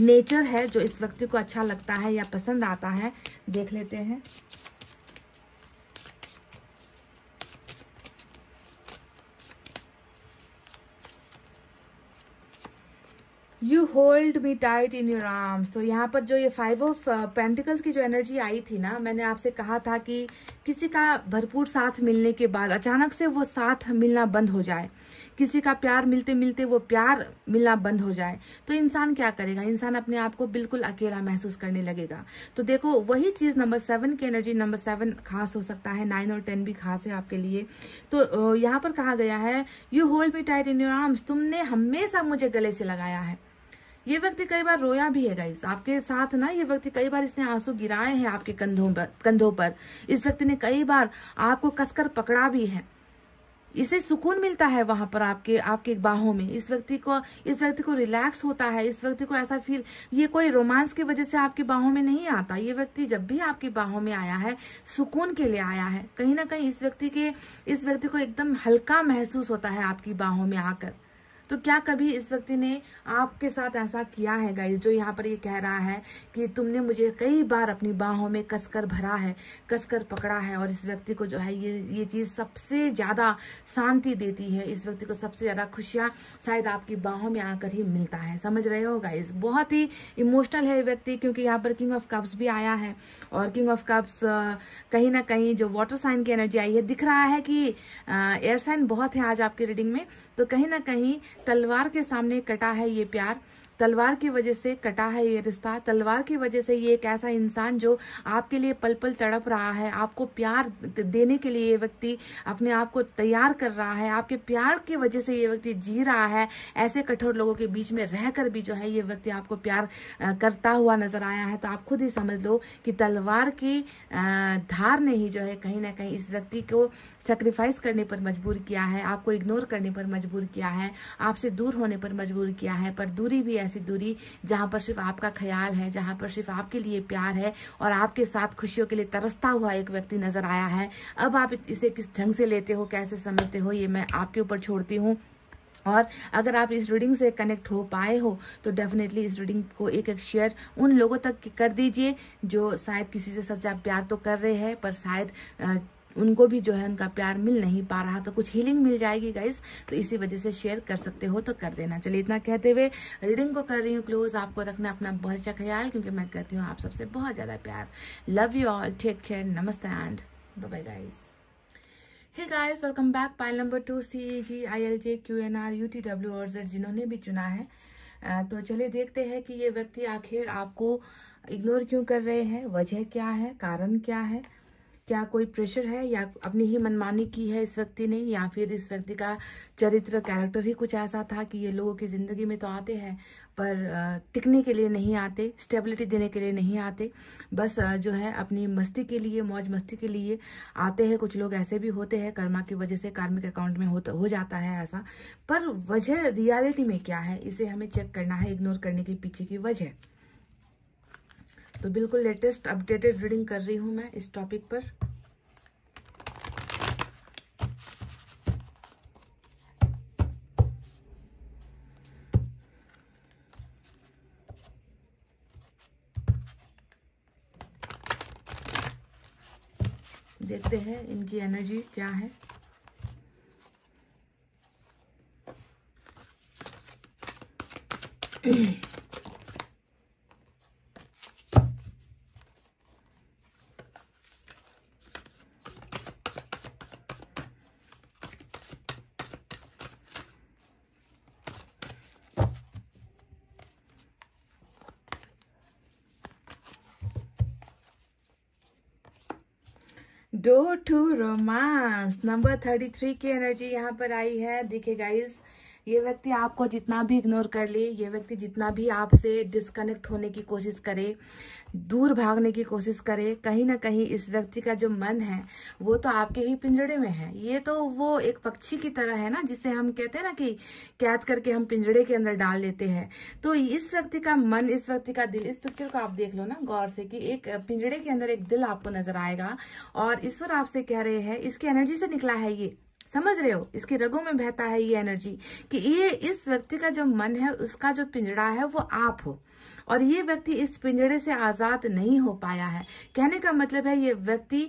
नेचर है जो इस व्यक्ति को अच्छा लगता है या पसंद आता है देख लेते हैं you hold me tight in your arms तो यहाँ पर जो ये फाइव ऑफ पेंटिकल्स की जो एनर्जी आई थी ना मैंने आपसे कहा था कि किसी का भरपूर साथ मिलने के बाद अचानक से वो साथ मिलना बंद हो जाए किसी का प्यार मिलते मिलते वो प्यार मिलना बंद हो जाए तो इंसान क्या करेगा इंसान अपने आप को बिल्कुल अकेला महसूस करने लगेगा तो देखो वही चीज़ नंबर सेवन की एनर्जी नंबर सेवन खास हो सकता है नाइन और टेन भी खास है आपके लिए तो uh, यहाँ पर कहा गया है you hold me tight in your arms तुमने हमेशा मुझे गले से लगाया है ये व्यक्ति कई बार रोया भी है गाइस आपके साथ ना ये व्यक्ति कई बार इसने आंसू गिराए हैं आपके कंधों पर कंधों पर इस व्यक्ति ने कई बार आपको कसकर पकड़ा भी है इसे सुकून मिलता है वहां पर आपके आपके बाहों में इस व्यक्ति को इस व्यक्ति को रिलैक्स होता है इस व्यक्ति को ऐसा फील ये कोई रोमांस की वजह से आपकी बाहों में नहीं आता ये व्यक्ति जब भी आपकी बाहों में आया है सुकून के लिए आया है कहीं ना कहीं इस व्यक्ति के इस व्यक्ति को एकदम हल्का महसूस होता है आपकी बाहों में आकर तो क्या कभी इस व्यक्ति ने आपके साथ ऐसा किया है गाइज जो यहाँ पर ये कह रहा है कि तुमने मुझे कई बार अपनी बाहों में कसकर भरा है कसकर पकड़ा है और इस व्यक्ति को जो है ये ये चीज़ सबसे ज़्यादा शांति देती है इस व्यक्ति को सबसे ज़्यादा खुशियाँ शायद आपकी बाहों में आकर ही मिलता है समझ रहे हो गाइज बहुत ही इमोशनल है ये व्यक्ति क्योंकि यहाँ पर किंग ऑफ कप्स भी आया है और किंग ऑफ कप्स कहीं ना कहीं जो वाटर साइन की एनर्जी आई है दिख रहा है कि एयर साइन बहुत है आज आपकी रीडिंग में तो कहीं ना कहीं तलवार के सामने कटा है ये प्यार तलवार की वजह से कटा है ये रिश्ता तलवार की वजह से ये एक ऐसा इंसान जो आपके लिए पल पल तड़प रहा है आपको प्यार देने के लिए ये व्यक्ति अपने आप को तैयार कर रहा है आपके प्यार की वजह से ये व्यक्ति जी रहा है ऐसे कठोर लोगों के बीच में रहकर भी जो है ये व्यक्ति आपको प्यार करता हुआ नजर आया है तो आप खुद ही समझ लो कि तलवार की धार ने ही जो है कहीं ना कहीं इस व्यक्ति को सेक्रीफाइस करने पर मजबूर किया है आपको इग्नोर करने पर मजबूर किया है आपसे दूर होने पर मजबूर किया है पर दूरी भी ऐसी ऐसी दूरी जहां पर सिर्फ आपका ख्याल है जहां पर सिर्फ आपके लिए प्यार है और आपके साथ खुशियों के लिए तरसता हुआ एक व्यक्ति नजर आया है अब आप इसे किस ढंग से लेते हो कैसे समझते हो ये मैं आपके ऊपर छोड़ती हूँ और अगर आप इस रीडिंग से कनेक्ट हो पाए हो तो डेफिनेटली इस रीडिंग को एक एक शेयर उन लोगों तक कर दीजिए जो शायद किसी से सच्चा प्यार तो कर रहे हैं पर शायद उनको भी जो है उनका प्यार मिल नहीं पा रहा तो कुछ हीलिंग मिल जाएगी गाइज तो इसी वजह से शेयर कर सकते हो तो कर देना चलिए इतना कहते हुए रीडिंग को कर रही हूँ क्लोज आपको रखना अपना बहुत अच्छा ख्याल क्योंकि मैं करती हूँ आप सबसे बहुत ज़्यादा प्यार love you all take care नमस्ते and bye guys hey guys welcome back pile number two C G I L J Q N R U T W और जेड जिन्होंने भी चुना है तो चलिए देखते हैं कि ये व्यक्ति आखिर आपको इग्नोर क्यों कर रहे हैं वजह क्या है कारण क्या है क्या कोई प्रेशर है या अपनी ही मनमानी की है इस व्यक्ति ने या फिर इस व्यक्ति का चरित्र कैरेक्टर ही कुछ ऐसा था कि ये लोगों की ज़िंदगी में तो आते हैं पर टिकने के लिए नहीं आते स्टेबिलिटी देने के लिए नहीं आते बस जो है अपनी मस्ती के लिए मौज मस्ती के लिए आते हैं कुछ लोग ऐसे भी होते हैं कर्मा की वजह से कार्मिक अकाउंट में हो जाता है ऐसा पर वजह रियालिटी में क्या है इसे हमें चेक करना है इग्नोर करने के पीछे की वजह तो बिल्कुल लेटेस्ट अपडेटेड रीडिंग कर रही हूं मैं इस टॉपिक पर देखते हैं इनकी एनर्जी क्या है Mm-hmm. [clears throat] Go to romance number thirty three की एनर्जी यहाँ पर आई है देखिए गाइस ये व्यक्ति आपको जितना भी इग्नोर कर ले ये व्यक्ति जितना भी आपसे डिस्कनेक्ट होने की कोशिश करे दूर भागने की कोशिश करे कहीं ना कहीं इस व्यक्ति का जो मन है वो तो आपके ही पिंजड़े में है ये तो वो एक पक्षी की तरह है ना जिसे हम कहते हैं ना कि कैद करके हम पिंजड़े के अंदर डाल लेते हैं तो इस व्यक्ति का मन इस व्यक्ति का दिल इस पिक्चर को आप देख लो ना गौर से कि एक पिंजड़े के अंदर एक दिल आपको नजर आएगा और ईश्वर आपसे कह रहे हैं इसकी एनर्जी से निकला है ये समझ रहे हो इसके रगों में बहता है ये एनर्जी कि ये इस व्यक्ति का जो मन है उसका जो पिंजड़ा है वो आप हो और ये व्यक्ति इस पिंजड़े से आजाद नहीं हो पाया है कहने का मतलब है ये व्यक्ति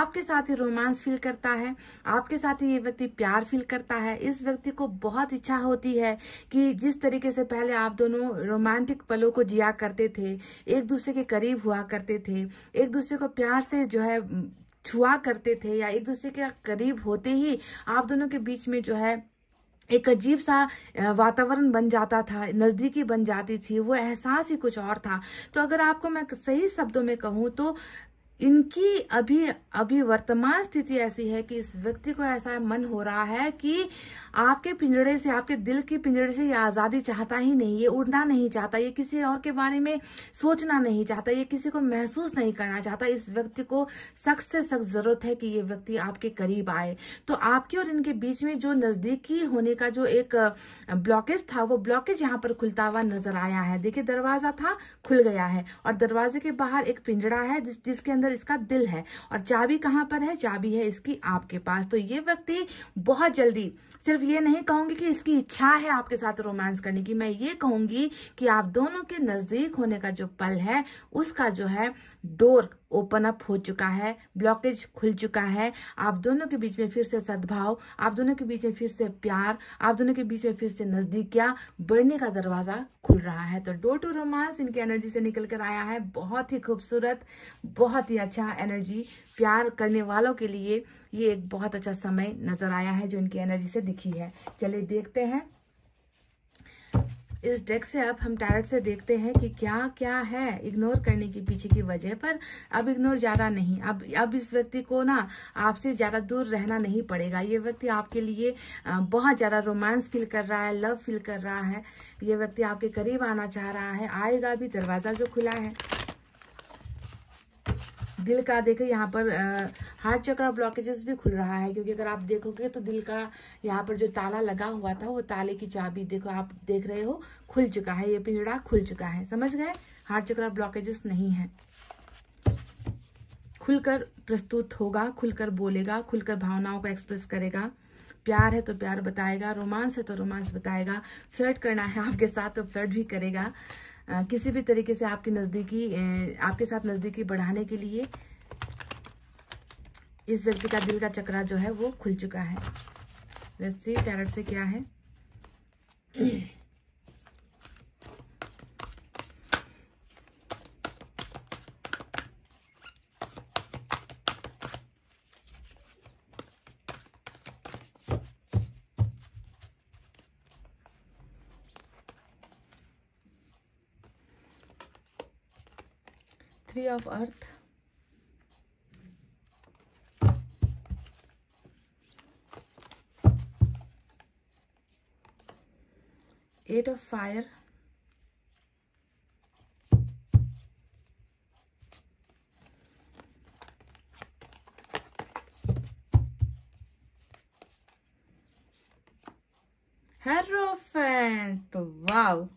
आपके साथ ही रोमांस फील करता है आपके साथ ही ये व्यक्ति प्यार फील करता है इस व्यक्ति को बहुत इच्छा होती है कि जिस तरीके से पहले आप दोनों रोमांटिक पलों को जिया करते थे एक दूसरे के करीब हुआ करते थे एक दूसरे को प्यार से जो है छुआ करते थे या एक दूसरे के करीब होते ही आप दोनों के बीच में जो है एक अजीब सा वातावरण बन जाता था नज़दीकी बन जाती थी वो एहसास ही कुछ और था तो अगर आपको मैं सही शब्दों में कहूं तो इनकी अभी अभी वर्तमान स्थिति ऐसी है कि इस व्यक्ति को ऐसा मन हो रहा है कि आपके पिंजड़े से आपके दिल के पिंजड़े से ये आज़ादी चाहता ही नहीं ये उड़ना नहीं चाहता ये किसी और के बारे में सोचना नहीं चाहता ये किसी को महसूस नहीं करना चाहता इस व्यक्ति को सख्त से सख्त ज़रूरत है कि ये व्यक्ति आपके करीब आए तो आपके और इनके बीच में जो नज़दीकी होने का जो एक ब्लॉकेज था वो ब्लॉकेज यहाँ पर खुलता हुआ नजर आया है देखिये दरवाज़ा था खुल गया है और दरवाजे के बाहर एक पिंजड़ा है जिसके अंदर अंदर इसका दिल है और चाबी कहाँ पर है चाबी है इसकी आपके पास तो ये व्यक्ति बहुत जल्दी सिर्फ ये नहीं कहूंगी कि इसकी इच्छा है आपके साथ रोमांस करने की मैं ये कहूंगी कि आप दोनों के नजदीक होने का जो पल है उसका जो है डोर ओपन अप हो चुका है ब्लॉकेज खुल चुका है आप दोनों के बीच में फिर से सद्भाव आप दोनों के बीच में फिर से प्यार आप दोनों के बीच में फिर से नजदीकियां बढ़ने का दरवाजा खुल रहा है तो डोर टू रोमांस इनकी एनर्जी से निकल कर आया है बहुत ही खूबसूरत बहुत ही अच्छा एनर्जी प्यार करने वालों के लिए ये एक बहुत अच्छा समय नजर आया है जो इनकी एनर्जी से दिखी है चलिए देखते हैं इस डेक से अब हम टैरट से देखते हैं कि क्या क्या है इग्नोर करने के पीछे की वजह पर अब इग्नोर ज़्यादा नहीं अब अब इस व्यक्ति को ना आपसे ज़्यादा दूर रहना नहीं पड़ेगा ये व्यक्ति आपके लिए बहुत ज़्यादा रोमांस फील कर रहा है लव फील कर रहा है ये व्यक्ति आपके करीब आना चाह रहा है आएगा भी दरवाज़ा जो खुला है दिल का देखो यहाँ पर हार्ट चक्र ब्लॉकेजेस भी खुल रहा है क्योंकि अगर आप देखोगे तो दिल का यहाँ पर जो ताला लगा हुआ था वो ताले की चाबी देखो आप देख रहे हो खुल चुका है ये पिंजड़ा खुल चुका है समझ गए हार्ट चक्र ब्लॉकेजेस नहीं है खुलकर प्रस्तुत होगा खुलकर बोलेगा खुलकर भावनाओं को एक्सप्रेस करेगा प्यार है तो प्यार बताएगा रोमांस है तो रोमांस बताएगा फ्लर्ट करना है आपके साथ तो फ्लर्ट भी करेगा किसी भी तरीके से आपकी नज़दीकी आपके साथ नज़दीकी बढ़ाने के लिए इस व्यक्ति का दिल का चक्रा जो है वो खुल चुका है लेट्स सी टैरट से क्या है three of earth eight of fire Hierophant. Wow.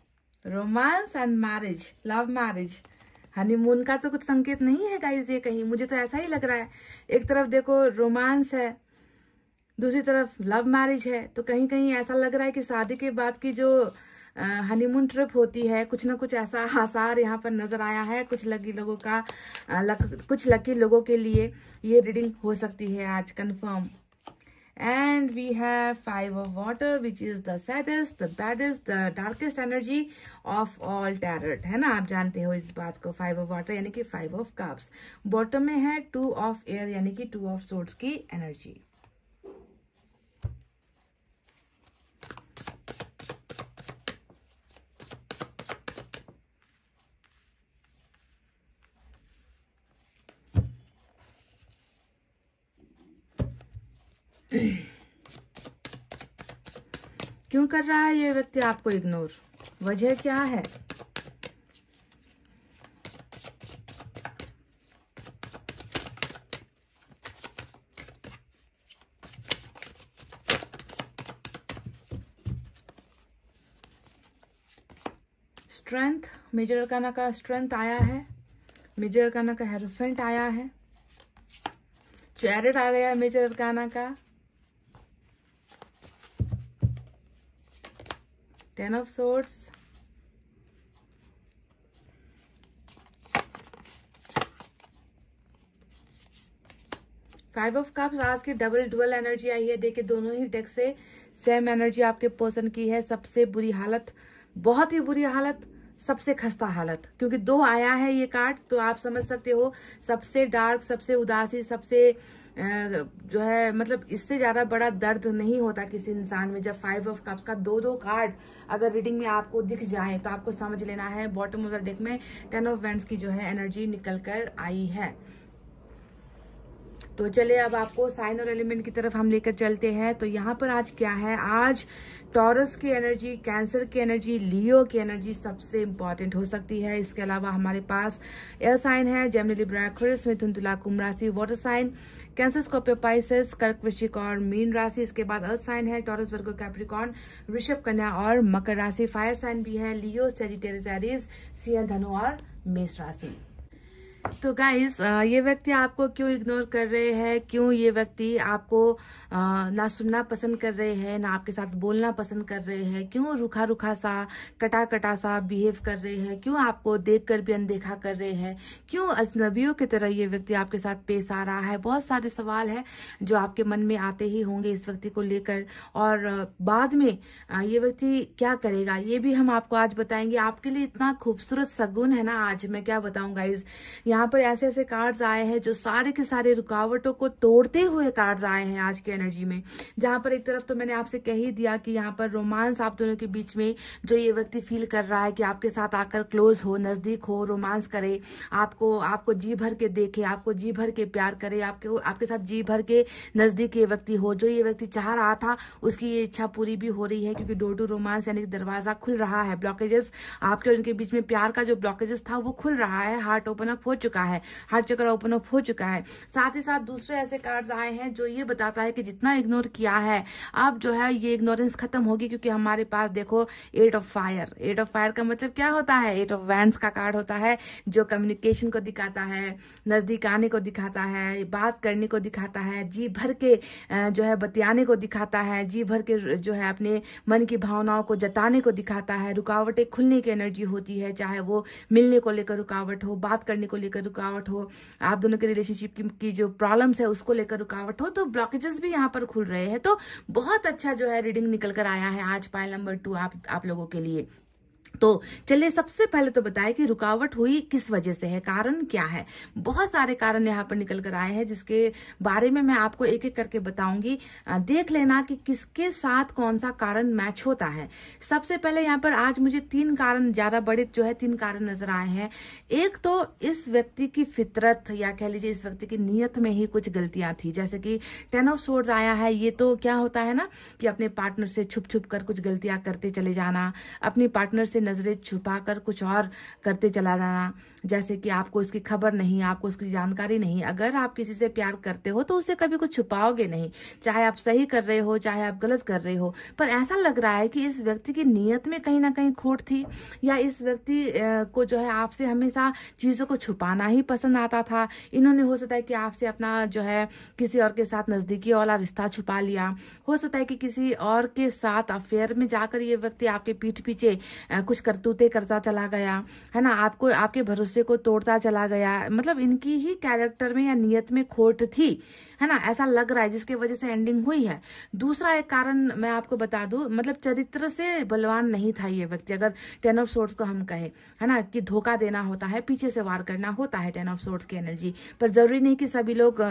Romance and marriage. Love marriage. Honeymoon का तो कुछ संकेत नहीं है गाइज ये कहीं मुझे तो ऐसा ही लग रहा है एक तरफ देखो रोमांस है दूसरी तरफ लव मैरिज है तो कहीं कहीं ऐसा लग रहा है कि शादी के बाद की जो हनीमून ट्रिप होती है कुछ ना कुछ ऐसा [laughs] आसार यहाँ पर नजर आया है कुछ लकी लोगों का लक, कुछ लकी लोगों के लिए ये रीडिंग हो सकती है आज confirm and we have five of water which is the saddest the baddest the darkest energy of all tarot hai na aap jante ho is baat ko five of water yani ki five of cups bottom mein hai two of air yani ki two of swords ki energy कर रहा है ये व्यक्ति आपको इग्नोर वजह क्या है स्ट्रेंथ मेजर अरकाना का स्ट्रेंथ आया है मेजर अरकाना का हेरोफेंट आया है चैरिट आ गया मेजर अरकाना का ten of swords five of cups आज की डबल डुअल एनर्जी आई है देखिए दोनों ही डेक से सेम एनर्जी आपके पर्सन की है सबसे बुरी हालत बहुत ही बुरी हालत सबसे खस्ता हालत क्योंकि दो आया है ये कार्ड तो आप समझ सकते हो सबसे डार्क सबसे उदासी सबसे जो है मतलब इससे ज़्यादा बड़ा दर्द नहीं होता किसी इंसान में जब फाइव ऑफ कप्स का दो दो कार्ड अगर रीडिंग में आपको दिख जाए तो आपको समझ लेना है बॉटम ऑफ द डेक में टेन ऑफ वेंट्स की जो है एनर्जी निकल कर आई है तो चले अब आपको साइन और एलिमेंट की तरफ हम लेकर चलते हैं तो यहाँ पर आज क्या है आज टॉरस की एनर्जी कैंसर की एनर्जी लियो की एनर्जी सबसे इंपॉर्टेंट हो सकती है इसके अलावा हमारे पास एयर साइन है जेमनिली ब्रैक्स मिथुन तुला कुंभ राशि water sign Cancer Scorpio Pisces Kark Vrishchik और मीन राशि इसके बाद अर्थ साइन है Taurus Virgo Capricorn Rishabh Kanya और मकर राशि फायर साइन भी है लियो सेजिटेरिस सीएन धनु और मेष राशि तो गाइज ये व्यक्ति आपको क्यों इग्नोर कर रहे हैं क्यों ये व्यक्ति आपको ना सुनना पसंद कर रहे हैं ना आपके साथ बोलना पसंद कर रहे हैं क्यों रुखा रुखा सा कटा कटा सा बिहेव कर रहे हैं क्यों आपको देख कर भी अनदेखा कर रहे हैं क्यों अजनबियों की तरह ये व्यक्ति आपके साथ पेश आ रहा है बहुत सारे सवाल है जो आपके मन में आते ही होंगे इस व्यक्ति को लेकर और बाद में ये व्यक्ति क्या करेगा ये भी हम आपको आज बताएंगे आपके लिए इतना खूबसूरत सगुन है ना आज मैं क्या बताऊँ गाइज यहाँ पर ऐसे ऐसे कार्ड्स आए हैं जो सारे के सारे रुकावटों को तोड़ते हुए कार्ड्स आए हैं आज की एनर्जी में जहां पर एक तरफ तो मैंने आपसे कह ही दिया कि यहाँ पर रोमांस आप दोनों के बीच में जो ये व्यक्ति फील कर रहा है कि आपके साथ आकर क्लोज हो नज़दीक हो रोमांस करे आपको आपको जी भर के देखे आपको जी भर के प्यार करे आपके आपके साथ जी भर के नज़दीक ये व्यक्ति हो जो ये व्यक्ति चाह रहा था उसकी ये इच्छा पूरी भी हो रही है क्योंकि डोर टू रोमांस यानी दरवाज़ा खुल रहा है ब्लॉकेजेस आपके उनके बीच में प्यार का जो ब्लॉकेजेस था वो खुल रहा है हार्ट ओपन अप हो चुका है हार्ट चक्र ओपन ऑफ हो चुका है साथ ही साथ दूसरे ऐसे कार्ड आए हैं जो ये बताता है कि जितना इग्नोर किया है अब जो है ये इग्नोरेंस खत्म होगी क्योंकि हमारे पास देखो eight of fire eight of fire का मतलब क्या होता है एट ऑफ वैंड का कार्ड होता है जो कम्युनिकेशन को दिखाता है नजदीक आने को दिखाता है बात करने को दिखाता है जी भर के जो है बतियाने को दिखाता है जी भर के जो है अपने मन की भावनाओं को जताने को दिखाता है रुकावटें खुलने की एनर्जी होती है चाहे वो मिलने को लेकर रुकावट हो बात करने को लेकर लेकर रुकावट हो आप दोनों के रिलेशनशिप की, जो प्रॉब्लम्स है उसको लेकर रुकावट हो तो ब्लॉकेजेस भी यहाँ पर खुल रहे हैं तो बहुत अच्छा जो है रीडिंग निकल कर आया है आज पायल नंबर टू आप, आप लोगों के लिए तो चलिए सबसे पहले तो बताएं कि रुकावट हुई किस वजह से है कारण क्या है बहुत सारे कारण यहाँ पर निकल कर आए हैं जिसके बारे में मैं आपको एक एक करके बताऊंगी देख लेना कि किसके साथ कौन सा कारण मैच होता है सबसे पहले यहाँ पर आज मुझे तीन कारण ज्यादा बड़े जो है तीन कारण नजर आए हैं एक तो इस व्यक्ति की फितरत या कह लीजिए इस व्यक्ति की नीयत में ही कुछ गलतियां थी जैसे कि टेन ऑफ सोर्स आया है ये तो क्या होता है ना कि अपने पार्टनर से छुप छुप कर कुछ गलतियां करते चले जाना अपने पार्टनर से नज़रें छुपाकर कुछ और करते चला जाना जैसे कि आपको इसकी खबर नहीं आपको उसकी जानकारी नहीं अगर आप किसी से प्यार करते हो तो उसे कभी कुछ छुपाओगे नहीं चाहे आप सही कर रहे हो चाहे आप गलत कर रहे हो पर ऐसा लग रहा है कि इस व्यक्ति की नीयत में कहीं ना कहीं खोट थी या इस व्यक्ति को जो है आपसे हमेशा चीज़ों को छुपाना ही पसंद आता था इन्होंने हो सकता है कि आपसे अपना जो है किसी और के साथ नज़दीकी वाला रिश्ता छुपा लिया हो सकता है कि किसी और के साथ अफेयर में जाकर ये व्यक्ति आपके पीठ पीछे कुछ करतूते करता चला गया है ना आपको आपके भरोसे को तोड़ता चला गया मतलब इनकी ही कैरेक्टर में या नियत में खोट थी है ना ऐसा लग रहा है जिसकी वजह से एंडिंग हुई है दूसरा एक कारण मैं आपको बता दू मतलब चरित्र से बलवान नहीं था ये व्यक्ति अगर टेन ऑफ सोर्ट्स को हम कहें है ना कि धोखा देना होता है पीछे से वार करना होता है टेन ऑफ सोर्ट्स की एनर्जी पर जरूरी नहीं कि सभी लोग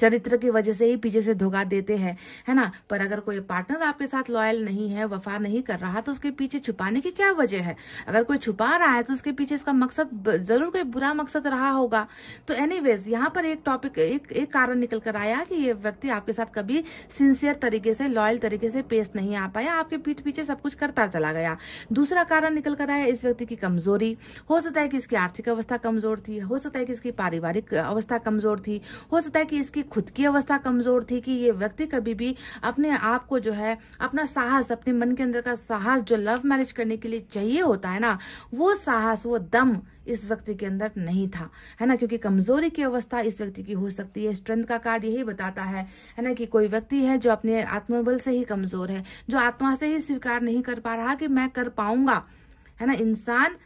चरित्र की वजह से ही पीछे से धोखा देते हैं है ना पर अगर कोई पार्टनर आपके साथ लॉयल नहीं है वफा नहीं कर रहा तो उसके पीछे छुपाने की क्या वजह है अगर कोई छुपा रहा है तो उसके पीछे इसका मकसद जरूर कोई बुरा मकसद रहा होगा तो एनीवेज यहाँ पर एक टॉपिक एक, एक कारण निकल कर आया कि ये व्यक्ति आपके साथ कभी सिंसियर तरीके से लॉयल तरीके से पेश नहीं आ पाया आपके पीठ पीछे सब कुछ करता चला गया दूसरा कारण निकल कर आया इस व्यक्ति की कमजोरी हो सकता है कि इसकी आर्थिक अवस्था कमजोर थी हो सकता है कि इसकी पारिवारिक अवस्था कमजोर थी हो सकता है कि इसकी खुद की अवस्था कमजोर थी कि ये व्यक्ति कभी भी अपने आप को जो है अपना साहस अपने मन के अंदर का साहस जो लव मैरिज करने के लिए चाहिए होता है ना वो साहस वो दम इस व्यक्ति के अंदर नहीं था है ना क्योंकि कमजोरी की अवस्था इस व्यक्ति की हो सकती है स्ट्रेंथ का कार्ड यही बताता है है ना कि कोई व्यक्ति है जो अपने आत्मबल से ही कमजोर है जो आत्मा से ही स्वीकार नहीं कर पा रहा कि मैं कर पाऊंगा है ना इंसान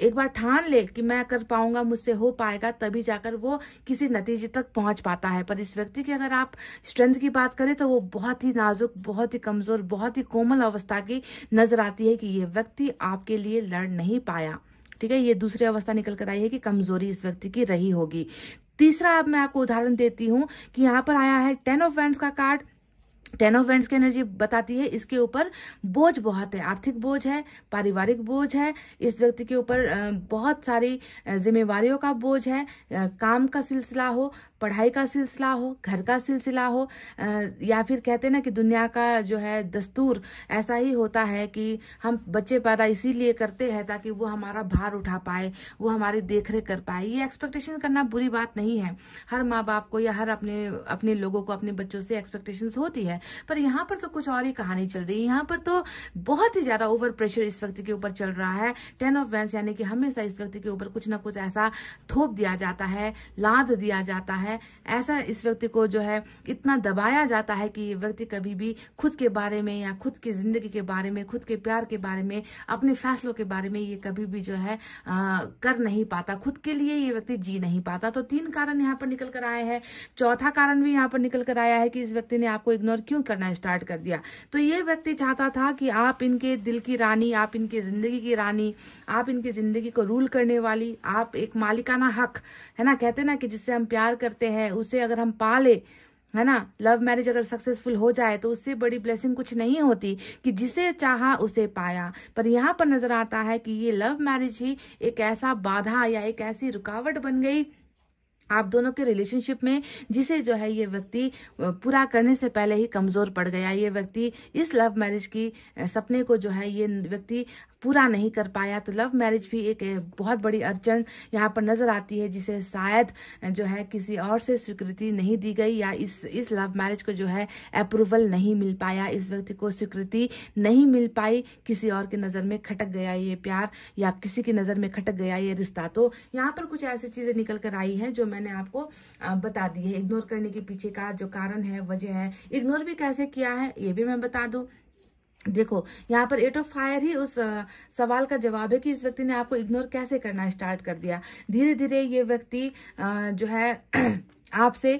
एक बार ठान ले कि मैं कर पाऊंगा मुझसे हो पाएगा तभी जाकर वो किसी नतीजे तक पहुंच पाता है पर इस व्यक्ति की अगर आप स्ट्रेंथ की बात करें तो वो बहुत ही नाजुक बहुत ही कमजोर बहुत ही कोमल अवस्था की नजर आती है कि ये व्यक्ति आपके लिए लड़ नहीं पाया ठीक है ये दूसरी अवस्था निकल कर आई है कि कमजोरी इस व्यक्ति की रही होगी तीसरा अब मैं आपको उदाहरण देती हूँ कि यहाँ पर आया है टेन ऑफ वैंड का कार्ड टेन ऑफ वेंड्स की एनर्जी बताती है इसके ऊपर बोझ बहुत है आर्थिक बोझ है पारिवारिक बोझ है इस व्यक्ति के ऊपर बहुत सारी जिम्मेवारियों का बोझ है काम का सिलसिला हो पढ़ाई का सिलसिला हो घर का सिलसिला हो या फिर कहते ना कि दुनिया का जो है दस्तूर ऐसा ही होता है कि हम बच्चे पैदा इसीलिए करते हैं ताकि वो हमारा भार उठा पाए वो हमारी देख कर पाए ये एक्सपेक्टेशन करना बुरी बात नहीं है हर माँ बाप को या हर अपने अपने लोगों को अपने बच्चों से एक्सपेक्टेशन होती है पर यहाँ पर तो कुछ और ही कहानी चल रही है यहाँ पर तो बहुत ही ज्यादा ओवर प्रेशर इस वक्त के ऊपर चल रहा है टेन ऑफ वेंस यानी कि हमेशा इस वक्त के ऊपर कुछ ना कुछ ऐसा थोप दिया जाता है लाद दिया जाता है है ऐसा इस व्यक्ति को जो है इतना दबाया जाता है कि व्यक्ति कभी भी खुद के बारे में या खुद की जिंदगी के बारे में खुद के प्यार के बारे में अपने फैसलों के बारे में ये कभी भी जो है आ, कर नहीं पाता खुद के लिए ये व्यक्ति जी नहीं पाता तो तीन कारण यहाँ पर निकल कर आए हैं चौथा कारण भी यहाँ पर निकल कर आया है कि इस व्यक्ति ने आपको इग्नोर क्यों करना स्टार्ट कर दिया तो ये व्यक्ति चाहता था कि आप इनके दिल की रानी आप इनकी जिंदगी की रानी आप इनकी जिंदगी को रूल करने वाली आप एक मालिकाना हक है ना कहते ना कि जिससे हम प्यार करते सकते हैं उसे अगर हम पा ले है ना लव मैरिज अगर सक्सेसफुल हो जाए तो उससे बड़ी ब्लेसिंग कुछ नहीं होती कि जिसे चाहा उसे पाया पर यहाँ पर नजर आता है कि ये लव मैरिज ही एक ऐसा बाधा या एक ऐसी रुकावट बन गई आप दोनों के रिलेशनशिप में जिसे जो है ये व्यक्ति पूरा करने से पहले ही कमजोर पड़ गया ये व्यक्ति इस लव मैरिज की सपने को जो है ये व्यक्ति पूरा नहीं कर पाया तो लव मैरिज भी एक बहुत बड़ी अड़चन यहाँ पर नज़र आती है जिसे शायद जो है किसी और से स्वीकृति नहीं दी गई या इस इस लव मैरिज को जो है अप्रूवल नहीं मिल पाया इस व्यक्ति को स्वीकृति नहीं मिल पाई किसी और की नज़र में खटक गया ये प्यार या किसी की नज़र में खटक गया ये रिश्ता तो यहाँ पर कुछ ऐसी चीज़ें निकल कर आई है जो मैंने आपको बता दी है इग्नोर करने के पीछे का जो कारण है वजह है इग्नोर भी कैसे किया है ये भी मैं बता दू देखो यहाँ पर एट ऑफ फायर ही उस सवाल का जवाब है कि इस व्यक्ति ने आपको इग्नोर कैसे करना स्टार्ट कर दिया धीरे धीरे ये व्यक्ति जो है [clears throat] आपसे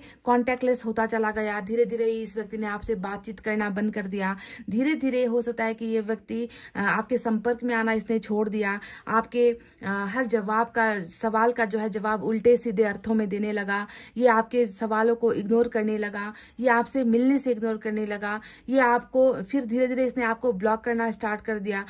लेस होता चला गया धीरे धीरे इस व्यक्ति ने आपसे बातचीत करना बंद कर दिया धीरे धीरे हो सकता है कि ये व्यक्ति आपके संपर्क में आना इसने छोड़ दिया आपके हर जवाब का सवाल का जो है जवाब उल्टे सीधे अर्थों में देने लगा ये आपके सवालों को इग्नोर करने लगा ये आपसे मिलने से इग्नोर करने लगा ये आपको फिर धीरे धीरे इसने आपको ब्लॉक करना स्टार्ट कर दिया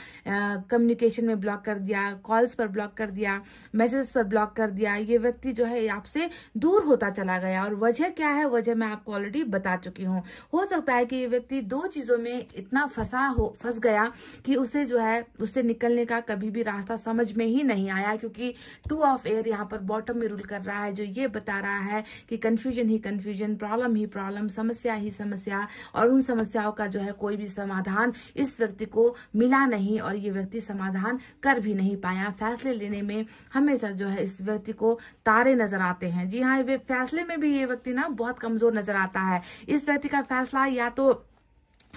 कम्युनिकेशन में ब्लॉक कर दिया कॉल्स पर ब्लॉक कर दिया मैसेज पर ब्लॉक कर दिया ये व्यक्ति जो है आपसे दूर होता चला गया है और वजह क्या है वजह मैं आपको ऑलरेडी बता चुकी हूँ हो सकता है कि ये व्यक्ति दो चीजों में इतना फंसा हो फंस गया कि उसे जो है उससे निकलने का कभी भी रास्ता समझ में ही नहीं आया क्योंकि टू ऑफ एयर यहाँ पर बॉटम में रूल कर रहा है जो ये बता रहा है कि कन्फ्यूजन ही कन्फ्यूजन प्रॉब्लम ही प्रॉब्लम समस्या ही समस्या और उन समस्याओं का जो है कोई भी समाधान इस व्यक्ति को मिला नहीं और ये व्यक्ति समाधान कर भी नहीं पाया फैसले लेने में हमेशा जो है इस व्यक्ति को तारे नजर आते हैं जी हाँ वे फैसले में भी ये व्यक्ति ना बहुत कमजोर नजर आता है इस व्यक्ति का फैसला या तो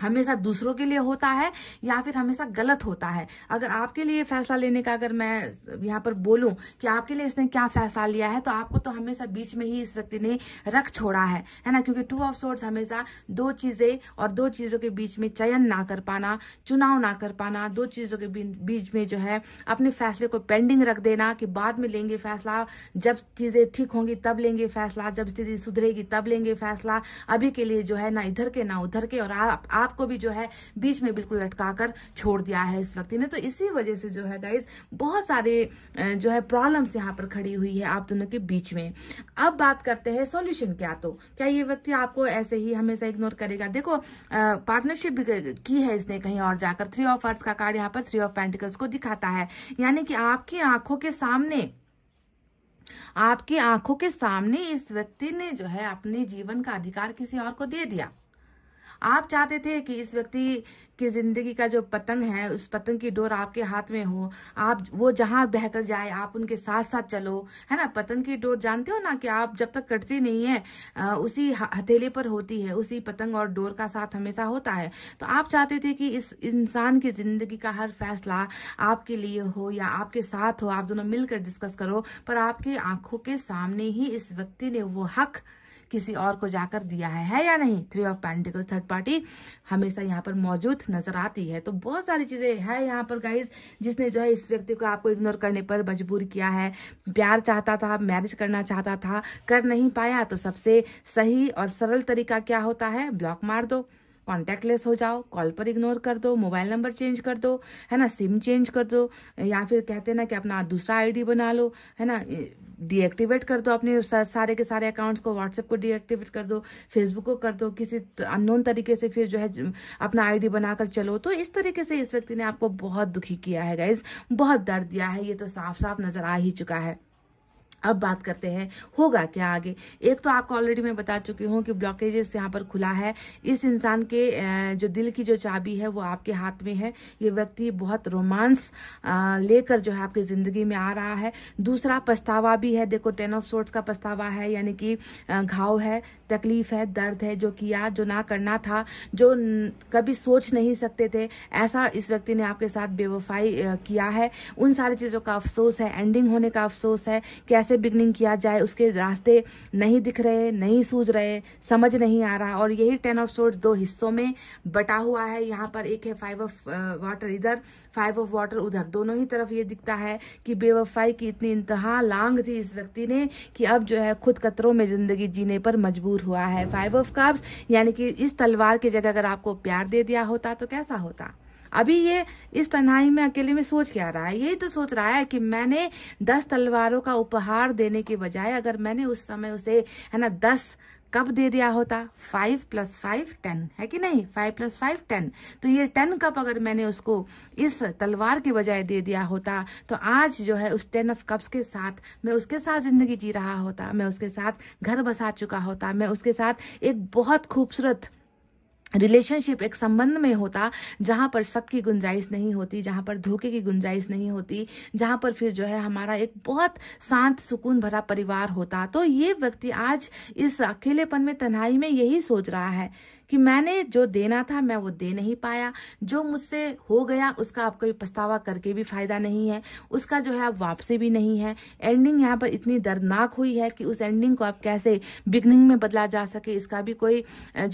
हमेशा दूसरों के लिए होता है या फिर हमेशा गलत होता है अगर आपके लिए फैसला लेने का अगर मैं यहाँ पर बोलूँ कि आपके लिए इसने क्या फैसला लिया है तो आपको तो हमेशा बीच में ही इस व्यक्ति ने रख छोड़ा है है ना क्योंकि टू ऑफ सोर्ट्स हमेशा दो चीज़ें और दो चीज़ों के बीच में चयन ना कर पाना चुनाव ना कर पाना दो चीज़ों के बीच में जो है अपने फैसले को पेंडिंग रख देना कि बाद में लेंगे फैसला जब चीज़ें ठीक होंगी तब लेंगे फैसला जब स्थिति सुधरेगी तब लेंगे फैसला अभी के लिए जो है ना इधर के ना उधर के और आप आप को भी जो है बीच में बिल्कुल लटका कर छोड़ दिया है इस व्यक्ति ने तो इसी वजह से जो है गाइज बहुत सारे जो है प्रॉब्लम्स यहाँ पर खड़ी हुई है आप दोनों के बीच में अब बात करते हैं सोल्यूशन क्या तो क्या ये व्यक्ति आपको ऐसे ही हमेशा इग्नोर करेगा देखो पार्टनरशिप की है इसने कहीं और जाकर थ्री ऑफ अर्थ का कार्ड यहाँ पर थ्री ऑफ पेंटिकल्स को दिखाता है यानी कि आपकी आंखों के सामने आपकी आंखों के सामने इस व्यक्ति ने जो है अपने जीवन का अधिकार किसी और को दे दिया आप चाहते थे कि इस व्यक्ति की जिंदगी का जो पतंग है उस पतंग की डोर आपके हाथ में हो आप वो जहां बहकर जाए आप उनके साथ साथ चलो है ना पतंग की डोर जानते हो ना कि आप जब तक कटती नहीं है उसी हथेले पर होती है उसी पतंग और डोर का साथ हमेशा होता है तो आप चाहते थे कि इस इंसान की जिंदगी का हर फैसला आपके लिए हो या आपके साथ हो आप दोनों मिलकर डिस्कस करो पर आपकी आंखों के सामने ही इस व्यक्ति ने वो हक किसी और को जाकर दिया है है या नहीं three of pentacle third party हमेशा यहाँ पर मौजूद नजर आती है तो बहुत सारी चीजें है यहाँ पर गाइज जिसने जो है इस व्यक्ति को आपको इग्नोर करने पर मजबूर किया है प्यार चाहता था मैरिज करना चाहता था कर नहीं पाया तो सबसे सही और सरल तरीका क्या होता है ब्लॉक मार दो कॉन्टैक्टलेस हो जाओ कॉल पर इग्नोर कर दो मोबाइल नंबर चेंज कर दो है ना सिम चेंज कर दो या फिर कहते हैं ना कि अपना दूसरा आईडी बना लो है ना डीएक्टिवेट कर दो अपने सारे के सारे अकाउंट्स को व्हाट्सएप को डीएक्टिवेट कर दो फेसबुक को कर दो किसी अननोन तरीके से फिर जो है अपना आईडी बनाकर चलो तो इस तरीके से इस व्यक्ति ने आपको बहुत दुखी किया है गाइज बहुत दर्द दिया है ये तो साफ साफ नजर आ ही चुका है अब बात करते हैं होगा क्या आगे एक तो आपको ऑलरेडी मैं बता चुकी हूँ कि ब्लॉकेजेस यहाँ पर खुला है इस इंसान के जो दिल की जो चाबी है वो आपके हाथ में है ये व्यक्ति बहुत रोमांस लेकर जो है आपकी ज़िंदगी में आ रहा है दूसरा पछतावा भी है देखो टेन ऑफ सोर्ट्स का पछतावा है यानी कि घाव है तकलीफ है दर्द है जो किया जो ना करना था जो कभी सोच नहीं सकते थे ऐसा इस व्यक्ति ने आपके साथ बेवफाई किया है उन सारी चीज़ों का अफसोस है एंडिंग होने का अफसोस है कैसे बिगनिंग किया जाए उसके रास्ते नहीं दिख रहे नहीं सूझ रहे समझ नहीं आ रहा और यही टेन ऑफ सोर्स दो हिस्सों में बटा हुआ है यहाँ पर एक है फाइव ऑफ वाटर इधर फाइव ऑफ वाटर उधर दोनों ही तरफ ये दिखता है कि बेवफाई की इतनी इंतहा लांग थी इस व्यक्ति ने कि अब जो है खुद कतरों में जिंदगी जीने पर मजबूर दूर हुआ है फाइव ऑफ कप्स यानी कि इस तलवार की जगह अगर आपको प्यार दे दिया होता तो कैसा होता अभी ये इस तनाई में अकेले में सोच क्या रहा है यही तो सोच रहा है कि मैंने दस तलवारों का उपहार देने के बजाय अगर मैंने उस समय उसे है ना दस कब दे दिया होता फाइव प्लस फाइव टेन है कि नहीं फाइव प्लस फाइव टेन तो ये टेन कप अगर मैंने उसको इस तलवार के बजाय दे दिया होता तो आज जो है उस टेन ऑफ कप्स के साथ मैं उसके साथ जिंदगी जी रहा होता मैं उसके साथ घर बसा चुका होता मैं उसके साथ एक बहुत खूबसूरत रिलेशनशिप एक संबंध में होता जहाँ पर शक की गुंजाइश नहीं होती जहाँ पर धोखे की गुंजाइश नहीं होती जहाँ पर फिर जो है हमारा एक बहुत शांत सुकून भरा परिवार होता तो ये व्यक्ति आज इस अकेलेपन में तनाई में यही सोच रहा है कि मैंने जो देना था मैं वो दे नहीं पाया जो मुझसे हो गया उसका आपको पछतावा करके भी फायदा नहीं है उसका जो है आप वापसी भी नहीं है एंडिंग यहाँ पर इतनी दर्दनाक हुई है कि उस एंडिंग को आप कैसे बिगनिंग में बदला जा सके इसका भी कोई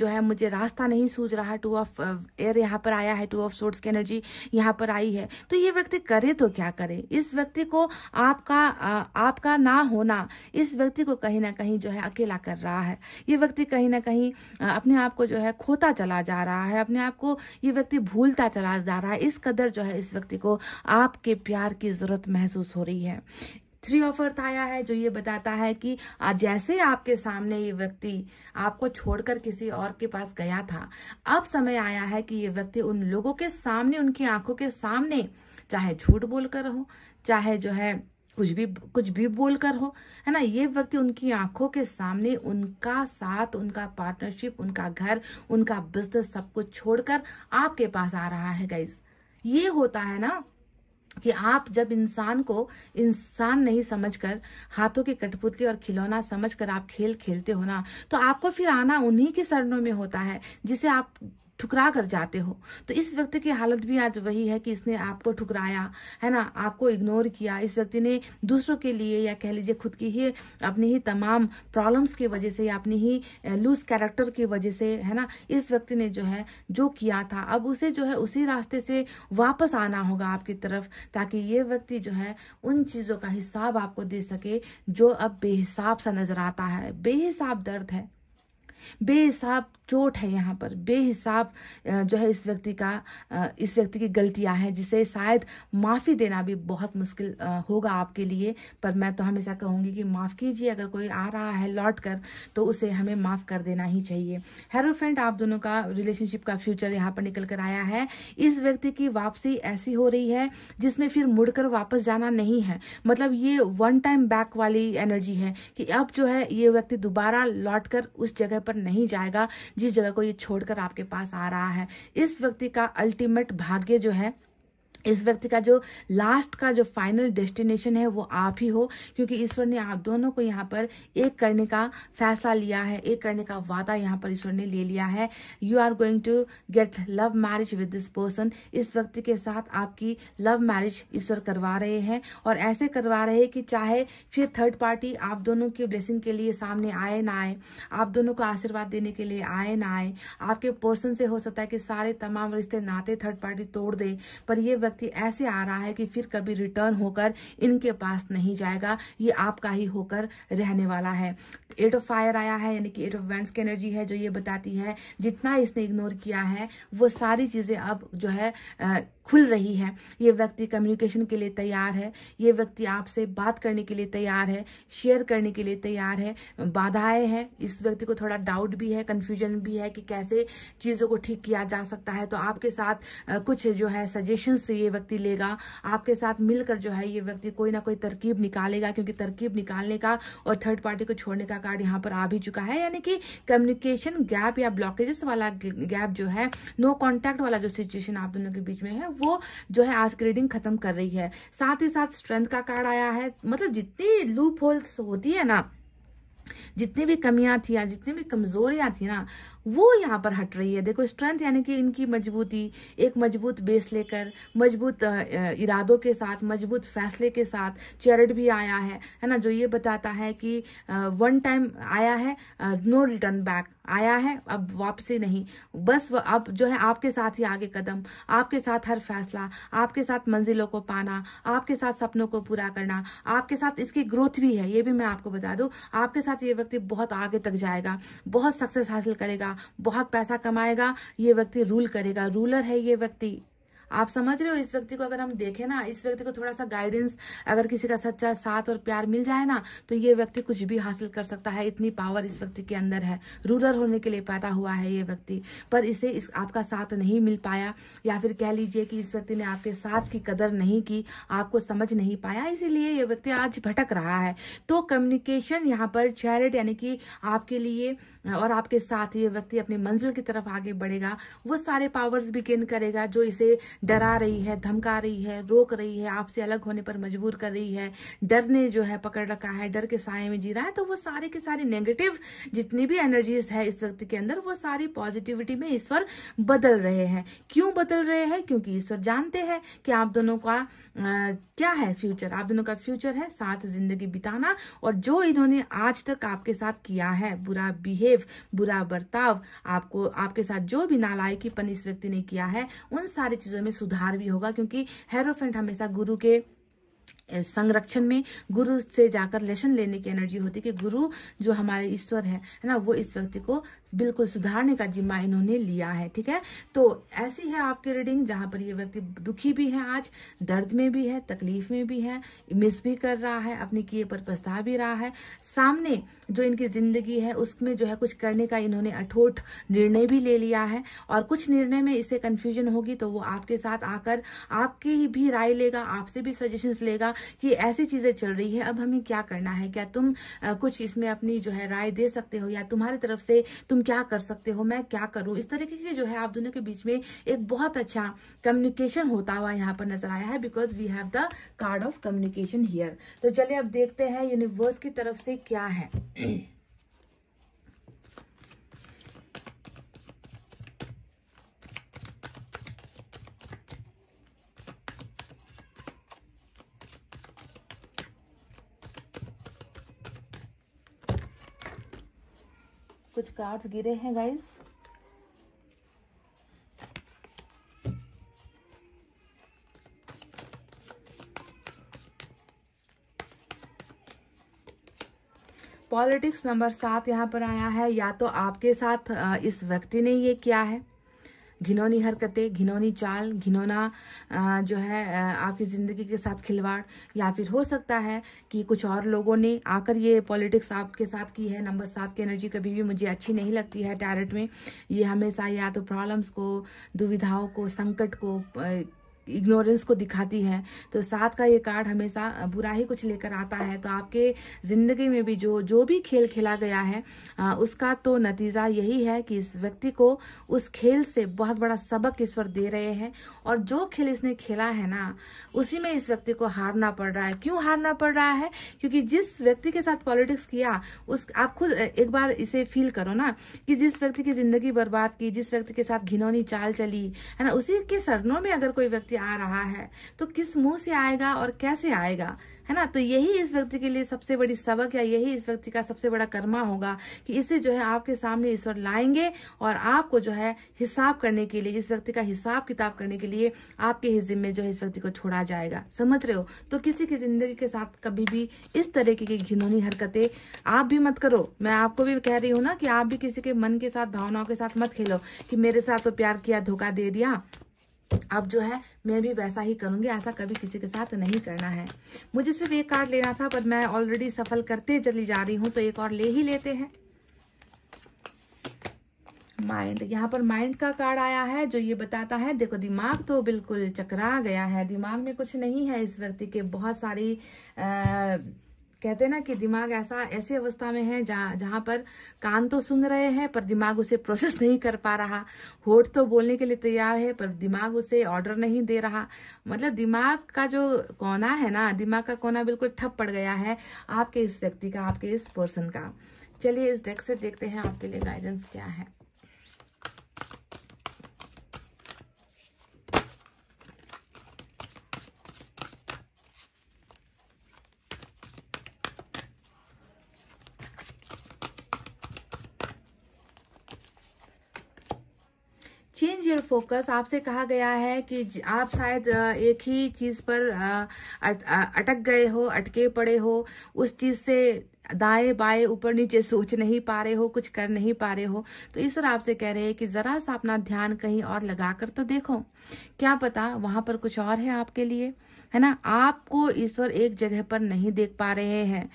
जो है मुझे रास्ता नहीं सूझ रहा टू ऑफ एयर यहाँ पर आया है टू ऑफ सोर्स की एनर्जी यहाँ पर आई है तो ये व्यक्ति करे तो क्या करे इस व्यक्ति को आपका आपका ना होना इस व्यक्ति को कहीं ना कहीं जो है अकेला कर रहा है ये व्यक्ति कहीं ना कहीं अपने आप को जो है खोता चला जा रहा है अपने आप को ये व्यक्ति भूलता चला जा रहा है इस कदर जो है इस व्यक्ति को आपके प्यार की ज़रूरत महसूस हो रही है थ्री ऑफर आया है जो ये बताता है कि जैसे आपके सामने ये व्यक्ति आपको छोड़कर किसी और के पास गया था अब समय आया है कि ये व्यक्ति उन लोगों के सामने उनकी आंखों के सामने चाहे झूठ बोलकर हो चाहे जो है कुछ भी कुछ भी बोलकर हो है ना ये व्यक्ति उनकी आंखों के सामने उनका साथ उनका पार्टनरशिप उनका घर उनका बिजनेस सब कुछ छोड़कर आपके पास आ रहा है गाइज ये होता है ना कि आप जब इंसान को इंसान नहीं समझकर हाथों की कठपुतली और खिलौना समझकर आप खेल खेलते हो ना तो आपको फिर आना उन्हीं के शरणों में होता है जिसे आप ठुकरा कर जाते हो तो इस व्यक्ति की हालत भी आज वही है कि इसने आपको ठुकराया है ना आपको इग्नोर किया इस व्यक्ति ने दूसरों के लिए या कह लीजिए खुद की ही अपनी ही तमाम प्रॉब्लम्स की वजह से या अपनी ही लूज कैरेक्टर की वजह से है ना इस व्यक्ति ने जो है जो किया था अब उसे जो है उसी रास्ते से वापस आना होगा आपकी तरफ ताकि ये व्यक्ति जो है उन चीज़ों का हिसाब आपको दे सके जो अब बेहिसाब सा नजर आता है बेहिसाब दर्द है बेहिसाब चोट है यहाँ पर बेहिसाब जो है इस व्यक्ति का इस व्यक्ति की गलतियाँ हैं जिसे शायद माफ़ी देना भी बहुत मुश्किल होगा आपके लिए पर मैं तो हमेशा कहूँगी कि माफ़ कीजिए अगर कोई आ रहा है लौट कर तो उसे हमें माफ़ कर देना ही चाहिए फ्रेंड आप दोनों का रिलेशनशिप का फ्यूचर यहाँ पर निकल कर आया है इस व्यक्ति की वापसी ऐसी हो रही है जिसमें फिर मुड़कर वापस जाना नहीं है मतलब ये वन टाइम बैक वाली एनर्जी है कि अब जो है ये व्यक्ति दोबारा लौट कर उस जगह पर पर नहीं जाएगा जिस जगह को ये छोड़कर आपके पास आ रहा है इस व्यक्ति का अल्टीमेट भाग्य जो है इस व्यक्ति का जो लास्ट का जो फाइनल डेस्टिनेशन है वो आप ही हो क्योंकि ईश्वर ने आप दोनों को यहाँ पर एक करने का फैसला लिया है एक करने का वादा यहाँ पर ईश्वर ने ले लिया है you are going to get love marriage with this person इस व्यक्ति के साथ आपकी लव मैरिज ईश्वर करवा रहे हैं और ऐसे करवा रहे हैं कि चाहे फिर थर्ड पार्टी आप दोनों की ब्लेसिंग के लिए सामने आए ना आए आप दोनों को आशीर्वाद देने के लिए आए ना आए आपके पर्सन से हो सकता है कि सारे तमाम रिश्ते नाते थर्ड पार्टी तोड़ दे पर ये वक्त ऐसे आ रहा है कि फिर कभी रिटर्न होकर इनके पास नहीं जाएगा ये आपका ही होकर रहने वाला है एट ऑफ फायर आया है यानी कि एट ऑफ वेंट्स की एनर्जी है जो ये बताती है जितना इसने इग्नोर किया है वो सारी चीज़ें अब जो है खुल रही है ये व्यक्ति कम्युनिकेशन के लिए तैयार है ये व्यक्ति आपसे बात करने के लिए तैयार है शेयर करने के लिए तैयार है बाधाएं हैं इस व्यक्ति को थोड़ा डाउट भी है कन्फ्यूजन भी है कि कैसे चीज़ों को ठीक किया जा सकता है तो आपके साथ कुछ जो है सजेशंस ये व्यक्ति लेगा आपके साथ मिलकर जो है ये व्यक्ति कोई ना कोई तरकीब निकालेगा क्योंकि तरकीब निकालने का और थर्ड पार्टी को छोड़ने का कार्ड यहाँ पर आ भी चुका है यानी कि कम्युनिकेशन गैप या ब्लॉकेजेस वाला गैप जो है नो कॉन्टैक्ट वाला जो सिचुएशन आप दोनों के बीच में है वो जो है आज की रीडिंग खत्म कर रही है साथ ही साथ स्ट्रेंथ का कार्ड आया है मतलब जितनी लूप होल्स होती है ना जितनी भी कमियां थी या जितनी भी कमजोरियां थी ना वो यहाँ पर हट रही है देखो स्ट्रेंथ यानी कि इनकी मजबूती एक मजबूत बेस लेकर मजबूत इरादों के साथ मजबूत फैसले के साथ चैरिट भी आया है है ना जो ये बताता है कि वन टाइम आया है नो रिटर्न बैक आया है अब वापसी नहीं बस अब जो है आपके साथ ही आगे कदम आपके साथ हर फैसला आपके साथ मंजिलों को पाना आपके साथ सपनों को पूरा करना आपके साथ इसकी ग्रोथ भी है ये भी मैं आपको बता दूं आपके साथ ये व्यक्ति बहुत आगे तक जाएगा बहुत सक्सेस हासिल करेगा बहुत पैसा कमाएगा ये व्यक्ति रूल करेगा रूलर है ये व्यक्ति आप समझ रहे हो इस व्यक्ति को अगर हम देखें ना इस व्यक्ति को थोड़ा सा गाइडेंस अगर किसी का सच्चा साथ और प्यार मिल जाए ना तो ये व्यक्ति कुछ भी हासिल कर सकता है इतनी पावर इस व्यक्ति के अंदर है रूरल होने के लिए पैदा हुआ है ये व्यक्ति पर इसे इस आपका साथ नहीं मिल पाया या फिर कह लीजिए कि इस व्यक्ति ने आपके साथ की कदर नहीं की आपको समझ नहीं पाया इसीलिए ये व्यक्ति आज भटक रहा है तो कम्युनिकेशन यहाँ पर चैरिट यानी कि आपके लिए और आपके साथ ये व्यक्ति अपने मंजिल की तरफ आगे बढ़ेगा वो सारे पावर्स भी गेन करेगा जो इसे डरा रही है धमका रही है रोक रही है आपसे अलग होने पर मजबूर कर रही है डर ने जो है पकड़ रखा है डर के साय में जी रहा है तो वो सारे के सारे नेगेटिव जितनी भी एनर्जीज है इस व्यक्ति के अंदर वो सारी पॉजिटिविटी में ईश्वर बदल रहे हैं क्यों बदल रहे हैं क्योंकि ईश्वर जानते हैं कि आप दोनों का क्या है फ्यूचर आप दोनों का फ्यूचर है साथ जिंदगी बिताना और जो इन्होंने आज तक आपके साथ किया है बुरा बिहेव बुरा बर्ताव आपको आपके साथ जो भी नालायकीपन इस व्यक्ति ने किया है उन सारी चीजों में सुधार भी होगा क्योंकि हेरोफेंट हमेशा गुरु के संरक्षण में गुरु से जाकर लेसन लेने की एनर्जी होती है कि गुरु जो हमारे ईश्वर है है ना वो इस व्यक्ति को बिल्कुल सुधारने का जिम्मा इन्होंने लिया है ठीक है तो ऐसी है आपकी रीडिंग जहां पर ये व्यक्ति दुखी भी है आज दर्द में भी है तकलीफ में भी है मिस भी कर रहा है अपने किए पर पछता भी रहा है सामने जो इनकी जिंदगी है उसमें जो है कुछ करने का इन्होंने अठोट निर्णय भी ले लिया है और कुछ निर्णय में इसे कन्फ्यूजन होगी तो वो आपके साथ आकर आपकी भी राय लेगा आपसे भी सजेशन लेगा कि ऐसी चीजें चल रही है अब हमें क्या करना है क्या तुम कुछ इसमें अपनी जो है राय दे सकते हो या तुम्हारी तरफ से तुम क्या कर सकते हो मैं क्या करूं इस तरीके की जो है आप दोनों के बीच में एक बहुत अच्छा कम्युनिकेशन होता हुआ यहाँ पर नजर आया है because we have the card of communication here तो चलिए अब देखते हैं यूनिवर्स की तरफ से क्या है कुछ कार्ड्स गिरे हैं गाइस पॉलिटिक्स नंबर सात यहाँ पर आया है या तो आपके साथ इस व्यक्ति ने ये किया है घिनौनी हरकतें घिनौनी चाल घिनौना जो है आपकी ज़िंदगी के साथ खिलवाड़ या फिर हो सकता है कि कुछ और लोगों ने आकर ये पॉलिटिक्स आपके साथ की है नंबर सात की एनर्जी कभी भी मुझे अच्छी नहीं लगती है टैरट में ये हमेशा या तो प्रॉब्लम्स को दुविधाओं को संकट को इग्नोरेंस को दिखाती है तो साथ का ये कार्ड हमेशा बुरा ही कुछ लेकर आता है तो आपके ज़िंदगी में भी जो जो भी खेल खेला गया है आ, उसका तो नतीजा यही है कि इस व्यक्ति को उस खेल से बहुत बड़ा सबक ईश्वर दे रहे हैं और जो खेल इसने खेला है ना उसी में इस व्यक्ति को हारना पड़ रहा है क्यों हारना पड़ रहा है क्योंकि जिस व्यक्ति के साथ पॉलिटिक्स किया उस आप खुद एक बार इसे फील करो ना कि जिस व्यक्ति की ज़िंदगी बर्बाद की जिस व्यक्ति के साथ घिनौनी चाल चली है ना उसी के शरणों में अगर कोई व्यक्ति व्यक्ति आ रहा है तो किस मुंह से आएगा और कैसे आएगा है ना तो यही इस व्यक्ति के लिए सबसे बड़ी सबक या यही इस व्यक्ति का सबसे बड़ा कर्मा होगा कि इसे जो है आपके सामने ईश्वर लाएंगे और आपको जो है हिसाब करने के लिए इस व्यक्ति का हिसाब किताब करने के लिए आपके ही जिम्मे जो है इस व्यक्ति को छोड़ा जाएगा समझ रहे हो तो किसी की जिंदगी के साथ कभी भी इस तरीके की घिनौनी हरकतें आप भी मत करो मैं आपको भी कह रही हूँ ना कि आप भी किसी के मन के साथ भावनाओं के साथ मत खेलो कि मेरे साथ तो प्यार किया धोखा दे दिया अब जो है मैं भी वैसा ही करूंगी ऐसा कभी किसी के साथ नहीं करना है मुझे सिर्फ एक कार्ड लेना था पर मैं ऑलरेडी सफल करते चली जा रही हूं तो एक और ले ही लेते हैं माइंड यहाँ पर माइंड का कार्ड आया है जो ये बताता है देखो दिमाग तो बिल्कुल चकरा गया है दिमाग में कुछ नहीं है इस व्यक्ति के बहुत सारी अः कहते हैं ना कि दिमाग ऐसा ऐसी अवस्था में है जहाँ जहाँ पर कान तो सुन रहे हैं पर दिमाग उसे प्रोसेस नहीं कर पा रहा होठ तो बोलने के लिए तैयार है पर दिमाग उसे ऑर्डर नहीं दे रहा मतलब दिमाग का जो कोना है ना दिमाग का कोना बिल्कुल ठप पड़ गया है आपके इस व्यक्ति का आपके इस पर्सन का चलिए इस डेस्क से देखते हैं आपके लिए गाइडेंस क्या है चेंज योर फोकस आपसे कहा गया है कि आप शायद एक ही चीज़ पर अटक गए हो अटके पड़े हो उस चीज़ से दाएं बाएं ऊपर नीचे सोच नहीं पा रहे हो कुछ कर नहीं पा रहे हो तो ईश्वर आपसे कह रहे हैं कि जरा सा अपना ध्यान कहीं और लगा कर तो देखो क्या पता वहां पर कुछ और है आपके लिए है ना आपको ईश्वर एक जगह पर नहीं देख पा रहे हैं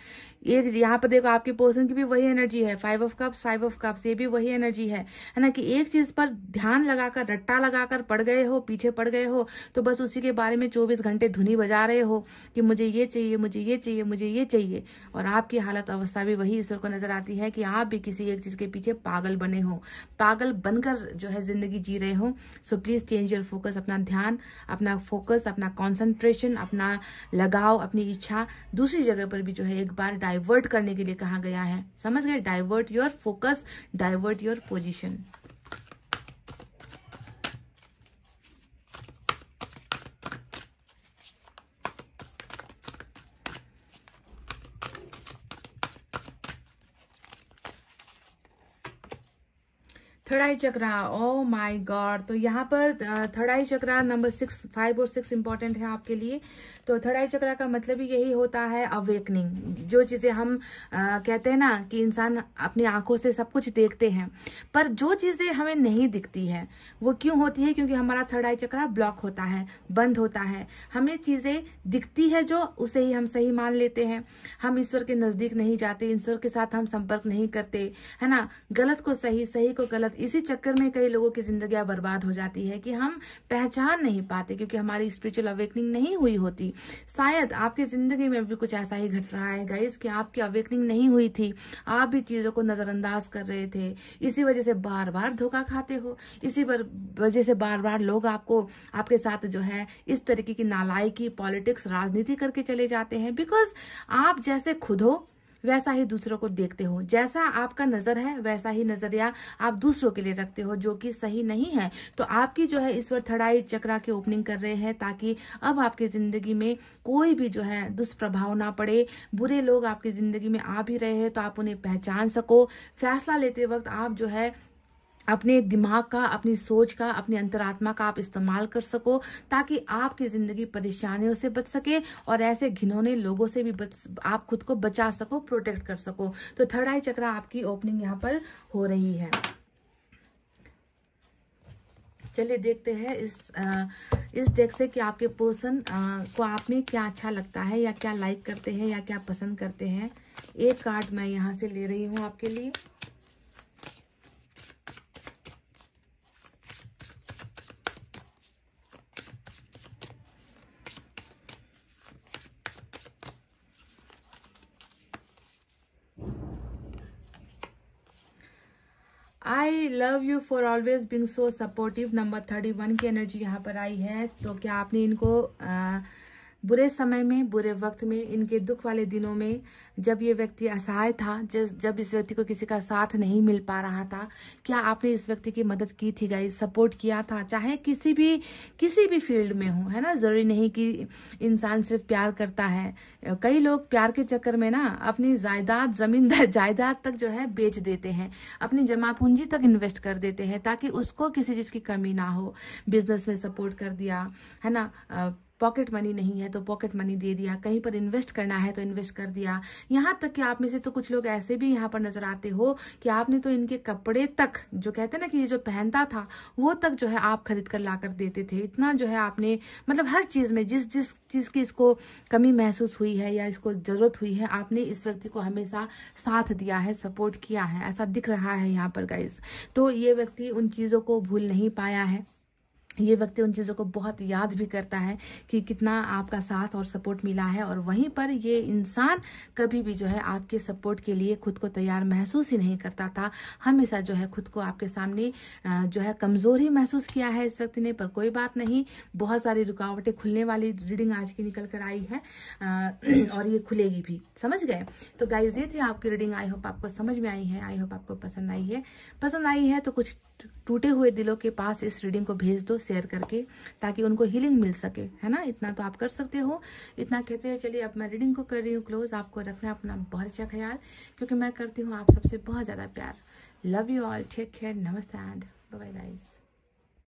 ये यहाँ पर देखो आपके पर्सन की भी वही एनर्जी है five of cups five of cups ये भी वही एनर्जी है है ना कि एक चीज पर ध्यान लगाकर रट्टा लगाकर पड़ गए हो पीछे पड़ गए हो तो बस उसी के बारे में चौबीस घंटे धुनी बजा रहे हो कि मुझे ये चाहिए मुझे ये चाहिए मुझे ये चाहिए और आपकी हालत अवस्था भी वही ईश्वर को नजर आती है कि आप भी किसी एक चीज के पीछे पागल बने हो पागल बनकर जो है जिंदगी जी रहे हो so please change your focus अपना ध्यान अपना फोकस अपना कॉन्सेंट्रेशन अपना लगाव अपनी इच्छा दूसरी जगह पर भी जो है एक बार डाइव डाइवर्ट करने के लिए कहा गया है समझ गए divert your focus divert your position third eye chakra oh my god तो यहाँ पर third eye chakra number six five और सिक्स इंपॉर्टेंट है आपके लिए तो थर्डाई चक्रा का मतलब ही यही होता है अवेकनिंग जो चीज़ें हम आ, कहते हैं ना कि इंसान अपनी आंखों से सब कुछ देखते हैं पर जो चीज़ें हमें नहीं दिखती है वो क्यों होती है क्योंकि हमारा थर्डाई चक्रा ब्लॉक होता है बंद होता है हमें चीज़ें दिखती है जो उसे ही हम सही मान लेते हैं हम ईश्वर के नज़दीक नहीं जाते ईश्वर के साथ हम संपर्क नहीं करते है ना गलत को सही सही को गलत इसी इसी चक्कर में कई लोगों की जिंदगी बर्बाद हो जाती है कि हम पहचान नहीं पाते क्योंकि हमारी स्पिरिचुअल अवेकनिंग नहीं हुई होती शायद आपकी जिंदगी में भी कुछ ऐसा ही घट रहा है गाइस कि आपकी अवेकनिंग नहीं हुई थी आप भी चीजों को नजरअंदाज कर रहे थे इसी वजह से बार बार धोखा खाते हो इसी वजह से बार बार लोग आपको आपके साथ जो है इस तरीके की नालायकी पॉलिटिक्स राजनीति करके चले जाते हैं बिकॉज आप जैसे खुद हो वैसा ही दूसरों को देखते हो जैसा आपका नज़र है वैसा ही नज़रिया आप दूसरों के लिए रखते हो जो कि सही नहीं है तो आपकी जो है ईश्वर थड़ाई चक्रा की ओपनिंग कर रहे हैं ताकि अब आपकी ज़िंदगी में कोई भी जो है दुष्प्रभाव ना पड़े बुरे लोग आपकी ज़िंदगी में आ भी रहे हैं तो आप उन्हें पहचान सको फैसला लेते वक्त आप जो है अपने दिमाग का अपनी सोच का अपनी अंतरात्मा का आप इस्तेमाल कर सको ताकि आपकी ज़िंदगी परेशानियों से बच सके और ऐसे घिनौने लोगों से भी बच आप खुद को बचा सको प्रोटेक्ट कर सको तो थर्ड आई चक्रा आपकी ओपनिंग यहाँ पर हो रही है चलिए देखते हैं इस आ, इस डेक से कि आपके पर्सन को आप में क्या अच्छा लगता है या क्या लाइक करते हैं या क्या पसंद करते हैं एक कार्ड मैं यहाँ से ले रही हूँ आपके लिए I love you for always being so supportive number thirty one की एनर्जी यहाँ पर आई है तो क्या आपने इनको आ, बुरे समय में बुरे वक्त में इनके दुख वाले दिनों में जब ये व्यक्ति असहाय था जब इस व्यक्ति को किसी का साथ नहीं मिल पा रहा था क्या आपने इस व्यक्ति की मदद की थी गई सपोर्ट किया था चाहे किसी भी किसी भी फील्ड में हो है ना जरूरी नहीं कि इंसान सिर्फ प्यार करता है कई लोग प्यार के चक्कर में ना अपनी जायदाद जमीन [laughs] जायदाद तक जो है बेच देते हैं अपनी जमा पूंजी तक इन्वेस्ट कर देते हैं ताकि उसको किसी चीज़ की कमी ना हो बिजनेस में सपोर्ट कर दिया है ना पॉकेट मनी नहीं है तो पॉकेट मनी दे दिया कहीं पर इन्वेस्ट करना है तो इन्वेस्ट कर दिया यहाँ तक कि आप में से तो कुछ लोग ऐसे भी यहाँ पर नजर आते हो कि आपने तो इनके कपड़े तक जो कहते हैं ना कि ये जो पहनता था वो तक जो है आप खरीद कर ला कर देते थे इतना जो है आपने मतलब हर चीज में जिस जिस चीज की इसको कमी महसूस हुई है या इसको जरूरत हुई है आपने इस व्यक्ति को हमेशा साथ दिया है सपोर्ट किया है ऐसा दिख रहा है यहाँ पर गाइज तो ये व्यक्ति उन चीजों को भूल नहीं पाया है ये व्यक्ति उन चीज़ों को बहुत याद भी करता है कि कितना आपका साथ और सपोर्ट मिला है और वहीं पर ये इंसान कभी भी जो है आपके सपोर्ट के लिए खुद को तैयार महसूस ही नहीं करता था हमेशा जो है खुद को आपके सामने जो है कमज़ोर ही महसूस किया है इस व्यक्ति ने पर कोई बात नहीं बहुत सारी रुकावटें खुलने वाली रीडिंग आज की निकल कर आई है [clears throat] और ये खुलेगी भी समझ गए तो गाइज ये थी आपकी रीडिंग आई होप आपको समझ में आई है आई होप आपको पसंद आई है पसंद आई है तो कुछ टूटे हुए दिलों के पास इस रीडिंग को भेज दो शेयर करके ताकि उनको हीलिंग मिल सके है ना इतना तो आप कर सकते हो इतना कहते हुए चलिए अब मैं रीडिंग को कर रही हूँ क्लोज आपको रखना अपना बहुत अच्छा ख्याल क्योंकि मैं करती हूँ आप सबसे बहुत ज़्यादा प्यार love you all take care नमस्ते एंड बाय गाइस